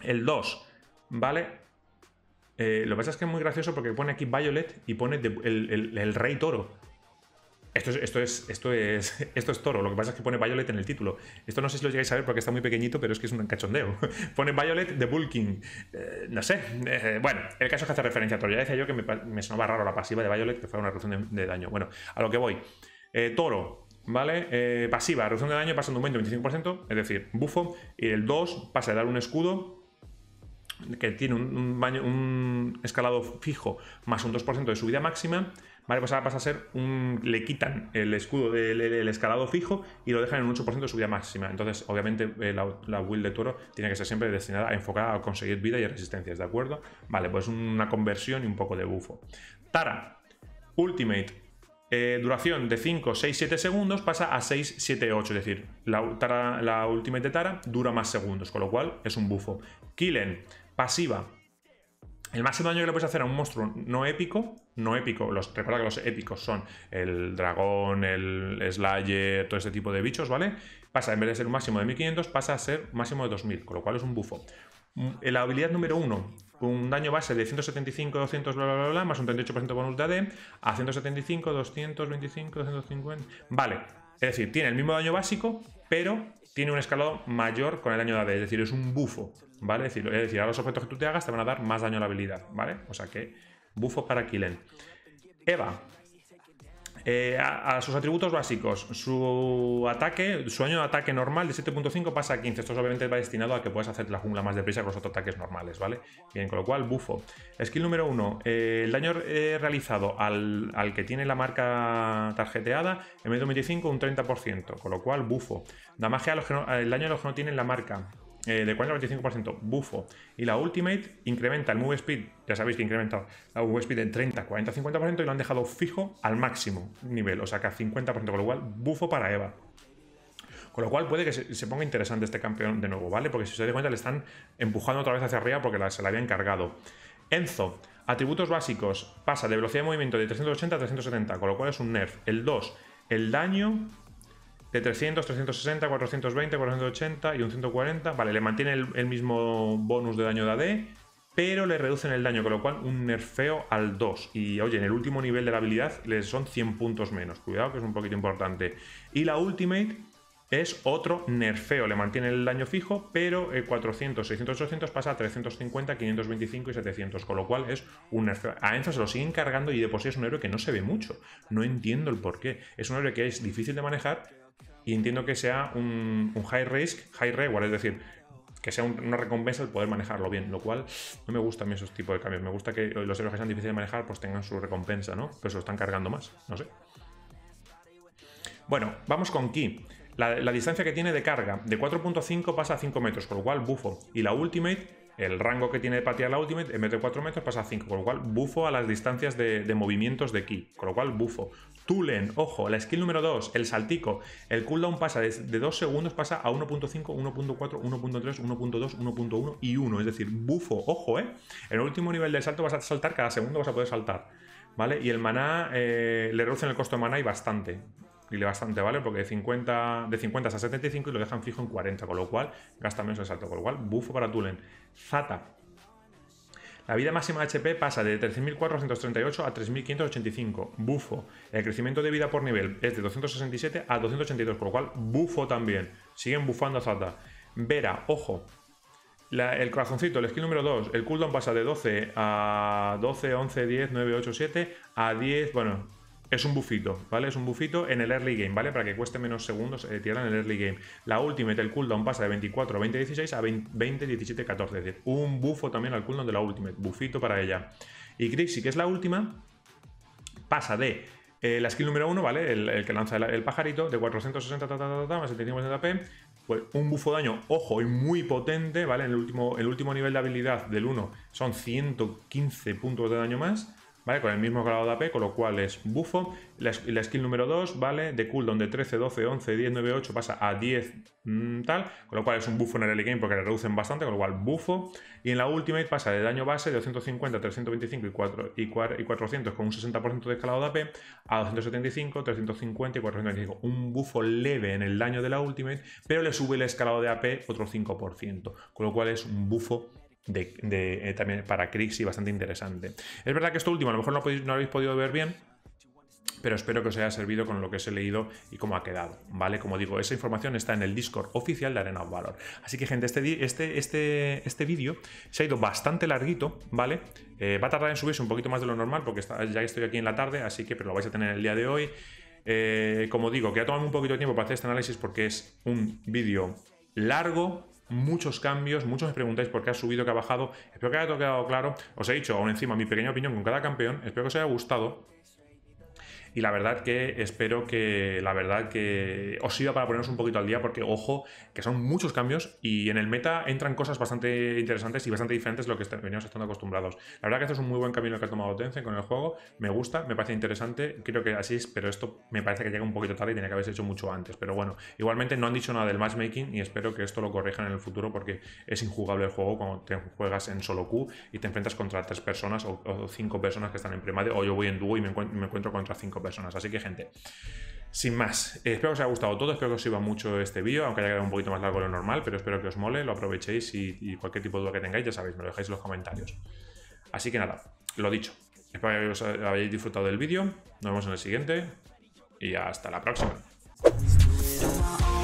El 2, ¿vale? Eh, lo que pasa es que es muy gracioso porque pone aquí Violet y pone el, rey toro. Esto es, esto, es, esto, es, esto es toro, lo que pasa es que pone Violet en el título. Esto no sé si lo llegáis a ver porque está muy pequeñito, pero es que es un cachondeo. pone Violet de Bulking. Eh, no sé. Eh, bueno, el caso es que hace referencia a toro. Ya decía yo que me, sonaba raro la pasiva de Violet, que fue una reducción de, daño. Bueno, a lo que voy. Eh, toro, ¿vale? pasiva, reducción de daño, pasando un aumento 25%, es decir, bufo. Y el 2 pasa de dar un escudo que tiene un, un escalado fijo más un 2% de subida máxima ¿vale? Pues ahora pasa a ser un. Le quitan el escudo, el, escalado fijo y lo dejan en un 8% de subida máxima. Entonces, obviamente, eh, la, will de toro tiene que ser siempre destinada, a enfocada a conseguir vida y resistencias, ¿de acuerdo? Vale, pues una conversión y un poco de bufo. Tara, Ultimate. Eh, duración de 5, 6, 7 segundos pasa a 6, 7, 8. Es decir, la, la Ultimate de Tara dura más segundos, con lo cual es un bufo. Killen, pasiva. El máximo daño que le puedes hacer a un monstruo no épico no épico. Los, recuerda que los épicos son el dragón, el slayer, todo este tipo de bichos, ¿vale? Pasa, en vez de ser un máximo de 1500, pasa a ser máximo de 2000, con lo cual es un bufo. Mm, la habilidad número 1, un daño base de 175, 200, bla, bla, bla, más un 38% bonus de AD, a 175, 225, 250. Vale, es decir, tiene el mismo daño básico, pero tiene un escalado mayor con el daño de AD, es decir, es un bufo, ¿vale? Es decir, es los objetos que tú te hagas te van a dar más daño a la habilidad, ¿vale? O sea que Bufo para Killen. Eva. Eh, a, sus atributos básicos, su ataque, su año de ataque normal de 7.5 pasa a 15. Esto obviamente va destinado a que puedas hacer la jungla más deprisa con los otros ataques normales, ¿vale? Bien, con lo cual, bufo. Skill número 1, eh, el daño eh, realizado al, que tiene la marca tarjeteada, en medio 25 un 30%, con lo cual, bufo. da a los el daño a los que no tienen la marca, eh, de 40 a 25%, bufo. Y la Ultimate incrementa el Move Speed, ya sabéis que incrementa la Move Speed en 30, 40, 50% y lo han dejado fijo al máximo nivel, o sea que a 50%, con lo cual bufo para Eva. Con lo cual puede que se, ponga interesante este campeón de nuevo, ¿vale? Porque si os dais cuenta le están empujando otra vez hacia arriba porque se la habían cargado. Enzo, atributos básicos, pasa de velocidad de movimiento de 380 a 370, con lo cual es un nerf. El 2, el daño de 300, 360, 420, 480 y un 140. Vale, le mantiene el, mismo bonus de daño de AD, pero le reducen el daño, con lo cual un nerfeo al 2. Y oye, en el último nivel de la habilidad le son 100 puntos menos. Cuidado, que es un poquito importante. Y la ultimate es otro nerfeo. Le mantiene el daño fijo, pero 400, 600, 800 pasa a 350, 525 y 700. Con lo cual es un nerfeo. A Enzo se lo siguen cargando y de por sí es un héroe que no se ve mucho. No entiendo el por qué. Es un héroe que es difícil de manejar, y entiendo que sea un, high risk, high reward, es decir, que sea una recompensa el poder manejarlo bien, lo cual no me gusta a mí esos tipos de cambios. Me gusta que los héroes que sean difíciles de manejar pues tengan su recompensa, ¿no? Pero se lo están cargando más, no sé. Bueno, vamos con Ki. La, distancia que tiene de carga, de 4.5 pasa a 5 metros, con lo cual bufo. Y la Ultimate, el rango que tiene de patear la Ultimate, en vez de 4 metros pasa a 5, con lo cual bufo a las distancias de, de movimientos de Ki, con lo cual bufo. Tulen, ojo, la skill número 2, el saltico. El cooldown pasa de, 2 segundos, pasa a 1.5, 1.4, 1.3, 1.2, 1.1 y 1. Es decir, bufo, ojo, ¿eh? En el último nivel del salto vas a saltar, cada segundo vas a poder saltar. ¿Vale? Y el maná, eh, le reducen el costo de maná y bastante. Y le bastante, ¿vale? Porque de 50, de 50 a 75 y lo dejan fijo en 40, con lo cual gasta menos el salto. Con lo cual, bufo para Tulen. Zata. La vida máxima HP pasa de 13.438 a 3.585. Bufo. El crecimiento de vida por nivel es de 267 a 282, Por lo cual bufo también. Siguen bufando a Zata. Vera, ojo. el corazoncito, el skill número 2, el cooldown pasa de 12 a 12, 11, 10, 9, 8, 7 a 10, bueno, es un bufito, ¿vale? Es un bufito en el early game, ¿vale? Para que cueste menos segundos eh, tirar en el early game. La ultimate, el cooldown pasa de 24 a 20, 16 a 20, 17, 14. Es decir, un bufo también al cooldown de la ultimate. Bufito para ella. Y Grixie, que es la última, pasa de eh, la skill número 1, ¿vale? El, que lanza el, pajarito de 460 más 750 AP, Pues un bufo daño, ojo, y muy potente, ¿vale? el último, el último nivel de habilidad del 1 son 115 puntos de daño más. Con el mismo escalado de AP, con lo cual es bufo. La, skill número 2, ¿vale? De cooldown de 13, 12, 11, 10, 9, 8 pasa a 10 mm, tal, con lo cual es un bufo en el early game porque le reducen bastante, con lo cual bufo. Y en la ultimate pasa de daño base de 250, 325 y, 4, y, 400 con un 60% de escalado de AP a 275, 350 y 425. Un bufo leve en el daño de la ultimate, pero le sube el escalado de AP otro 5%, con lo cual es un bufo de, eh, también para y bastante interesante. Es verdad que esto último a lo mejor no, no habéis podido ver bien, pero espero que os haya servido con lo que os he leído y cómo ha quedado, ¿vale? Como digo, esa información está en el Discord oficial de Arena of Valor. Así que, gente, este, este, este, este vídeo se ha ido bastante larguito, ¿vale? Eh, va a tardar en subirse un poquito más de lo normal porque ya estoy aquí en la tarde, así que, pero lo vais a tener el día de hoy. Eh, como digo, que ha tomado un poquito de tiempo para hacer este análisis porque es un vídeo largo, muchos cambios, muchos me preguntáis por qué ha subido, qué ha bajado, espero que haya quedado claro, os he dicho aún encima mi pequeña opinión con cada campeón, espero que os haya gustado, y la verdad que espero que la verdad que os sirva para ponernos un poquito al día porque ojo que son muchos cambios y en el meta entran cosas bastante interesantes y bastante diferentes de lo que veníamos estando acostumbrados. La verdad que esto es un muy buen camino que ha tomado Tencent con el juego, me gusta, me parece interesante, creo que así es, pero esto me parece que llega un poquito tarde y tenía que haberse hecho mucho antes, pero bueno, igualmente no han dicho nada del matchmaking y espero que esto lo corrijan en el futuro porque es injugable el juego cuando te juegas en solo Q y te enfrentas contra tres personas o, cinco personas que están en primate o yo voy en dúo y me, encuentro, me encuentro contra cinco personas. Así que, gente, sin más, eh, espero que os haya gustado todo, espero que os sirva mucho este vídeo, aunque haya quedado un poquito más largo de lo normal, pero espero que os mole, lo aprovechéis y, cualquier tipo de duda que tengáis, ya sabéis, me lo dejáis en los comentarios. Así que nada, lo dicho, espero que os hayáis disfrutado del vídeo, nos vemos en el siguiente y hasta la próxima.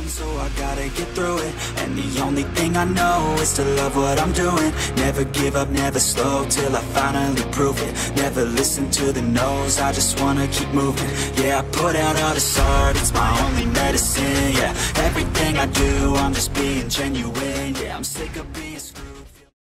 so I gotta get through it And the only thing I know is to love what I'm doing Never give up, never slow, till I finally prove it Never listen to the no's, I just wanna keep moving Yeah, I put out all this art, it's my only medicine, yeah Everything I do, I'm just being genuine, yeah I'm sick of being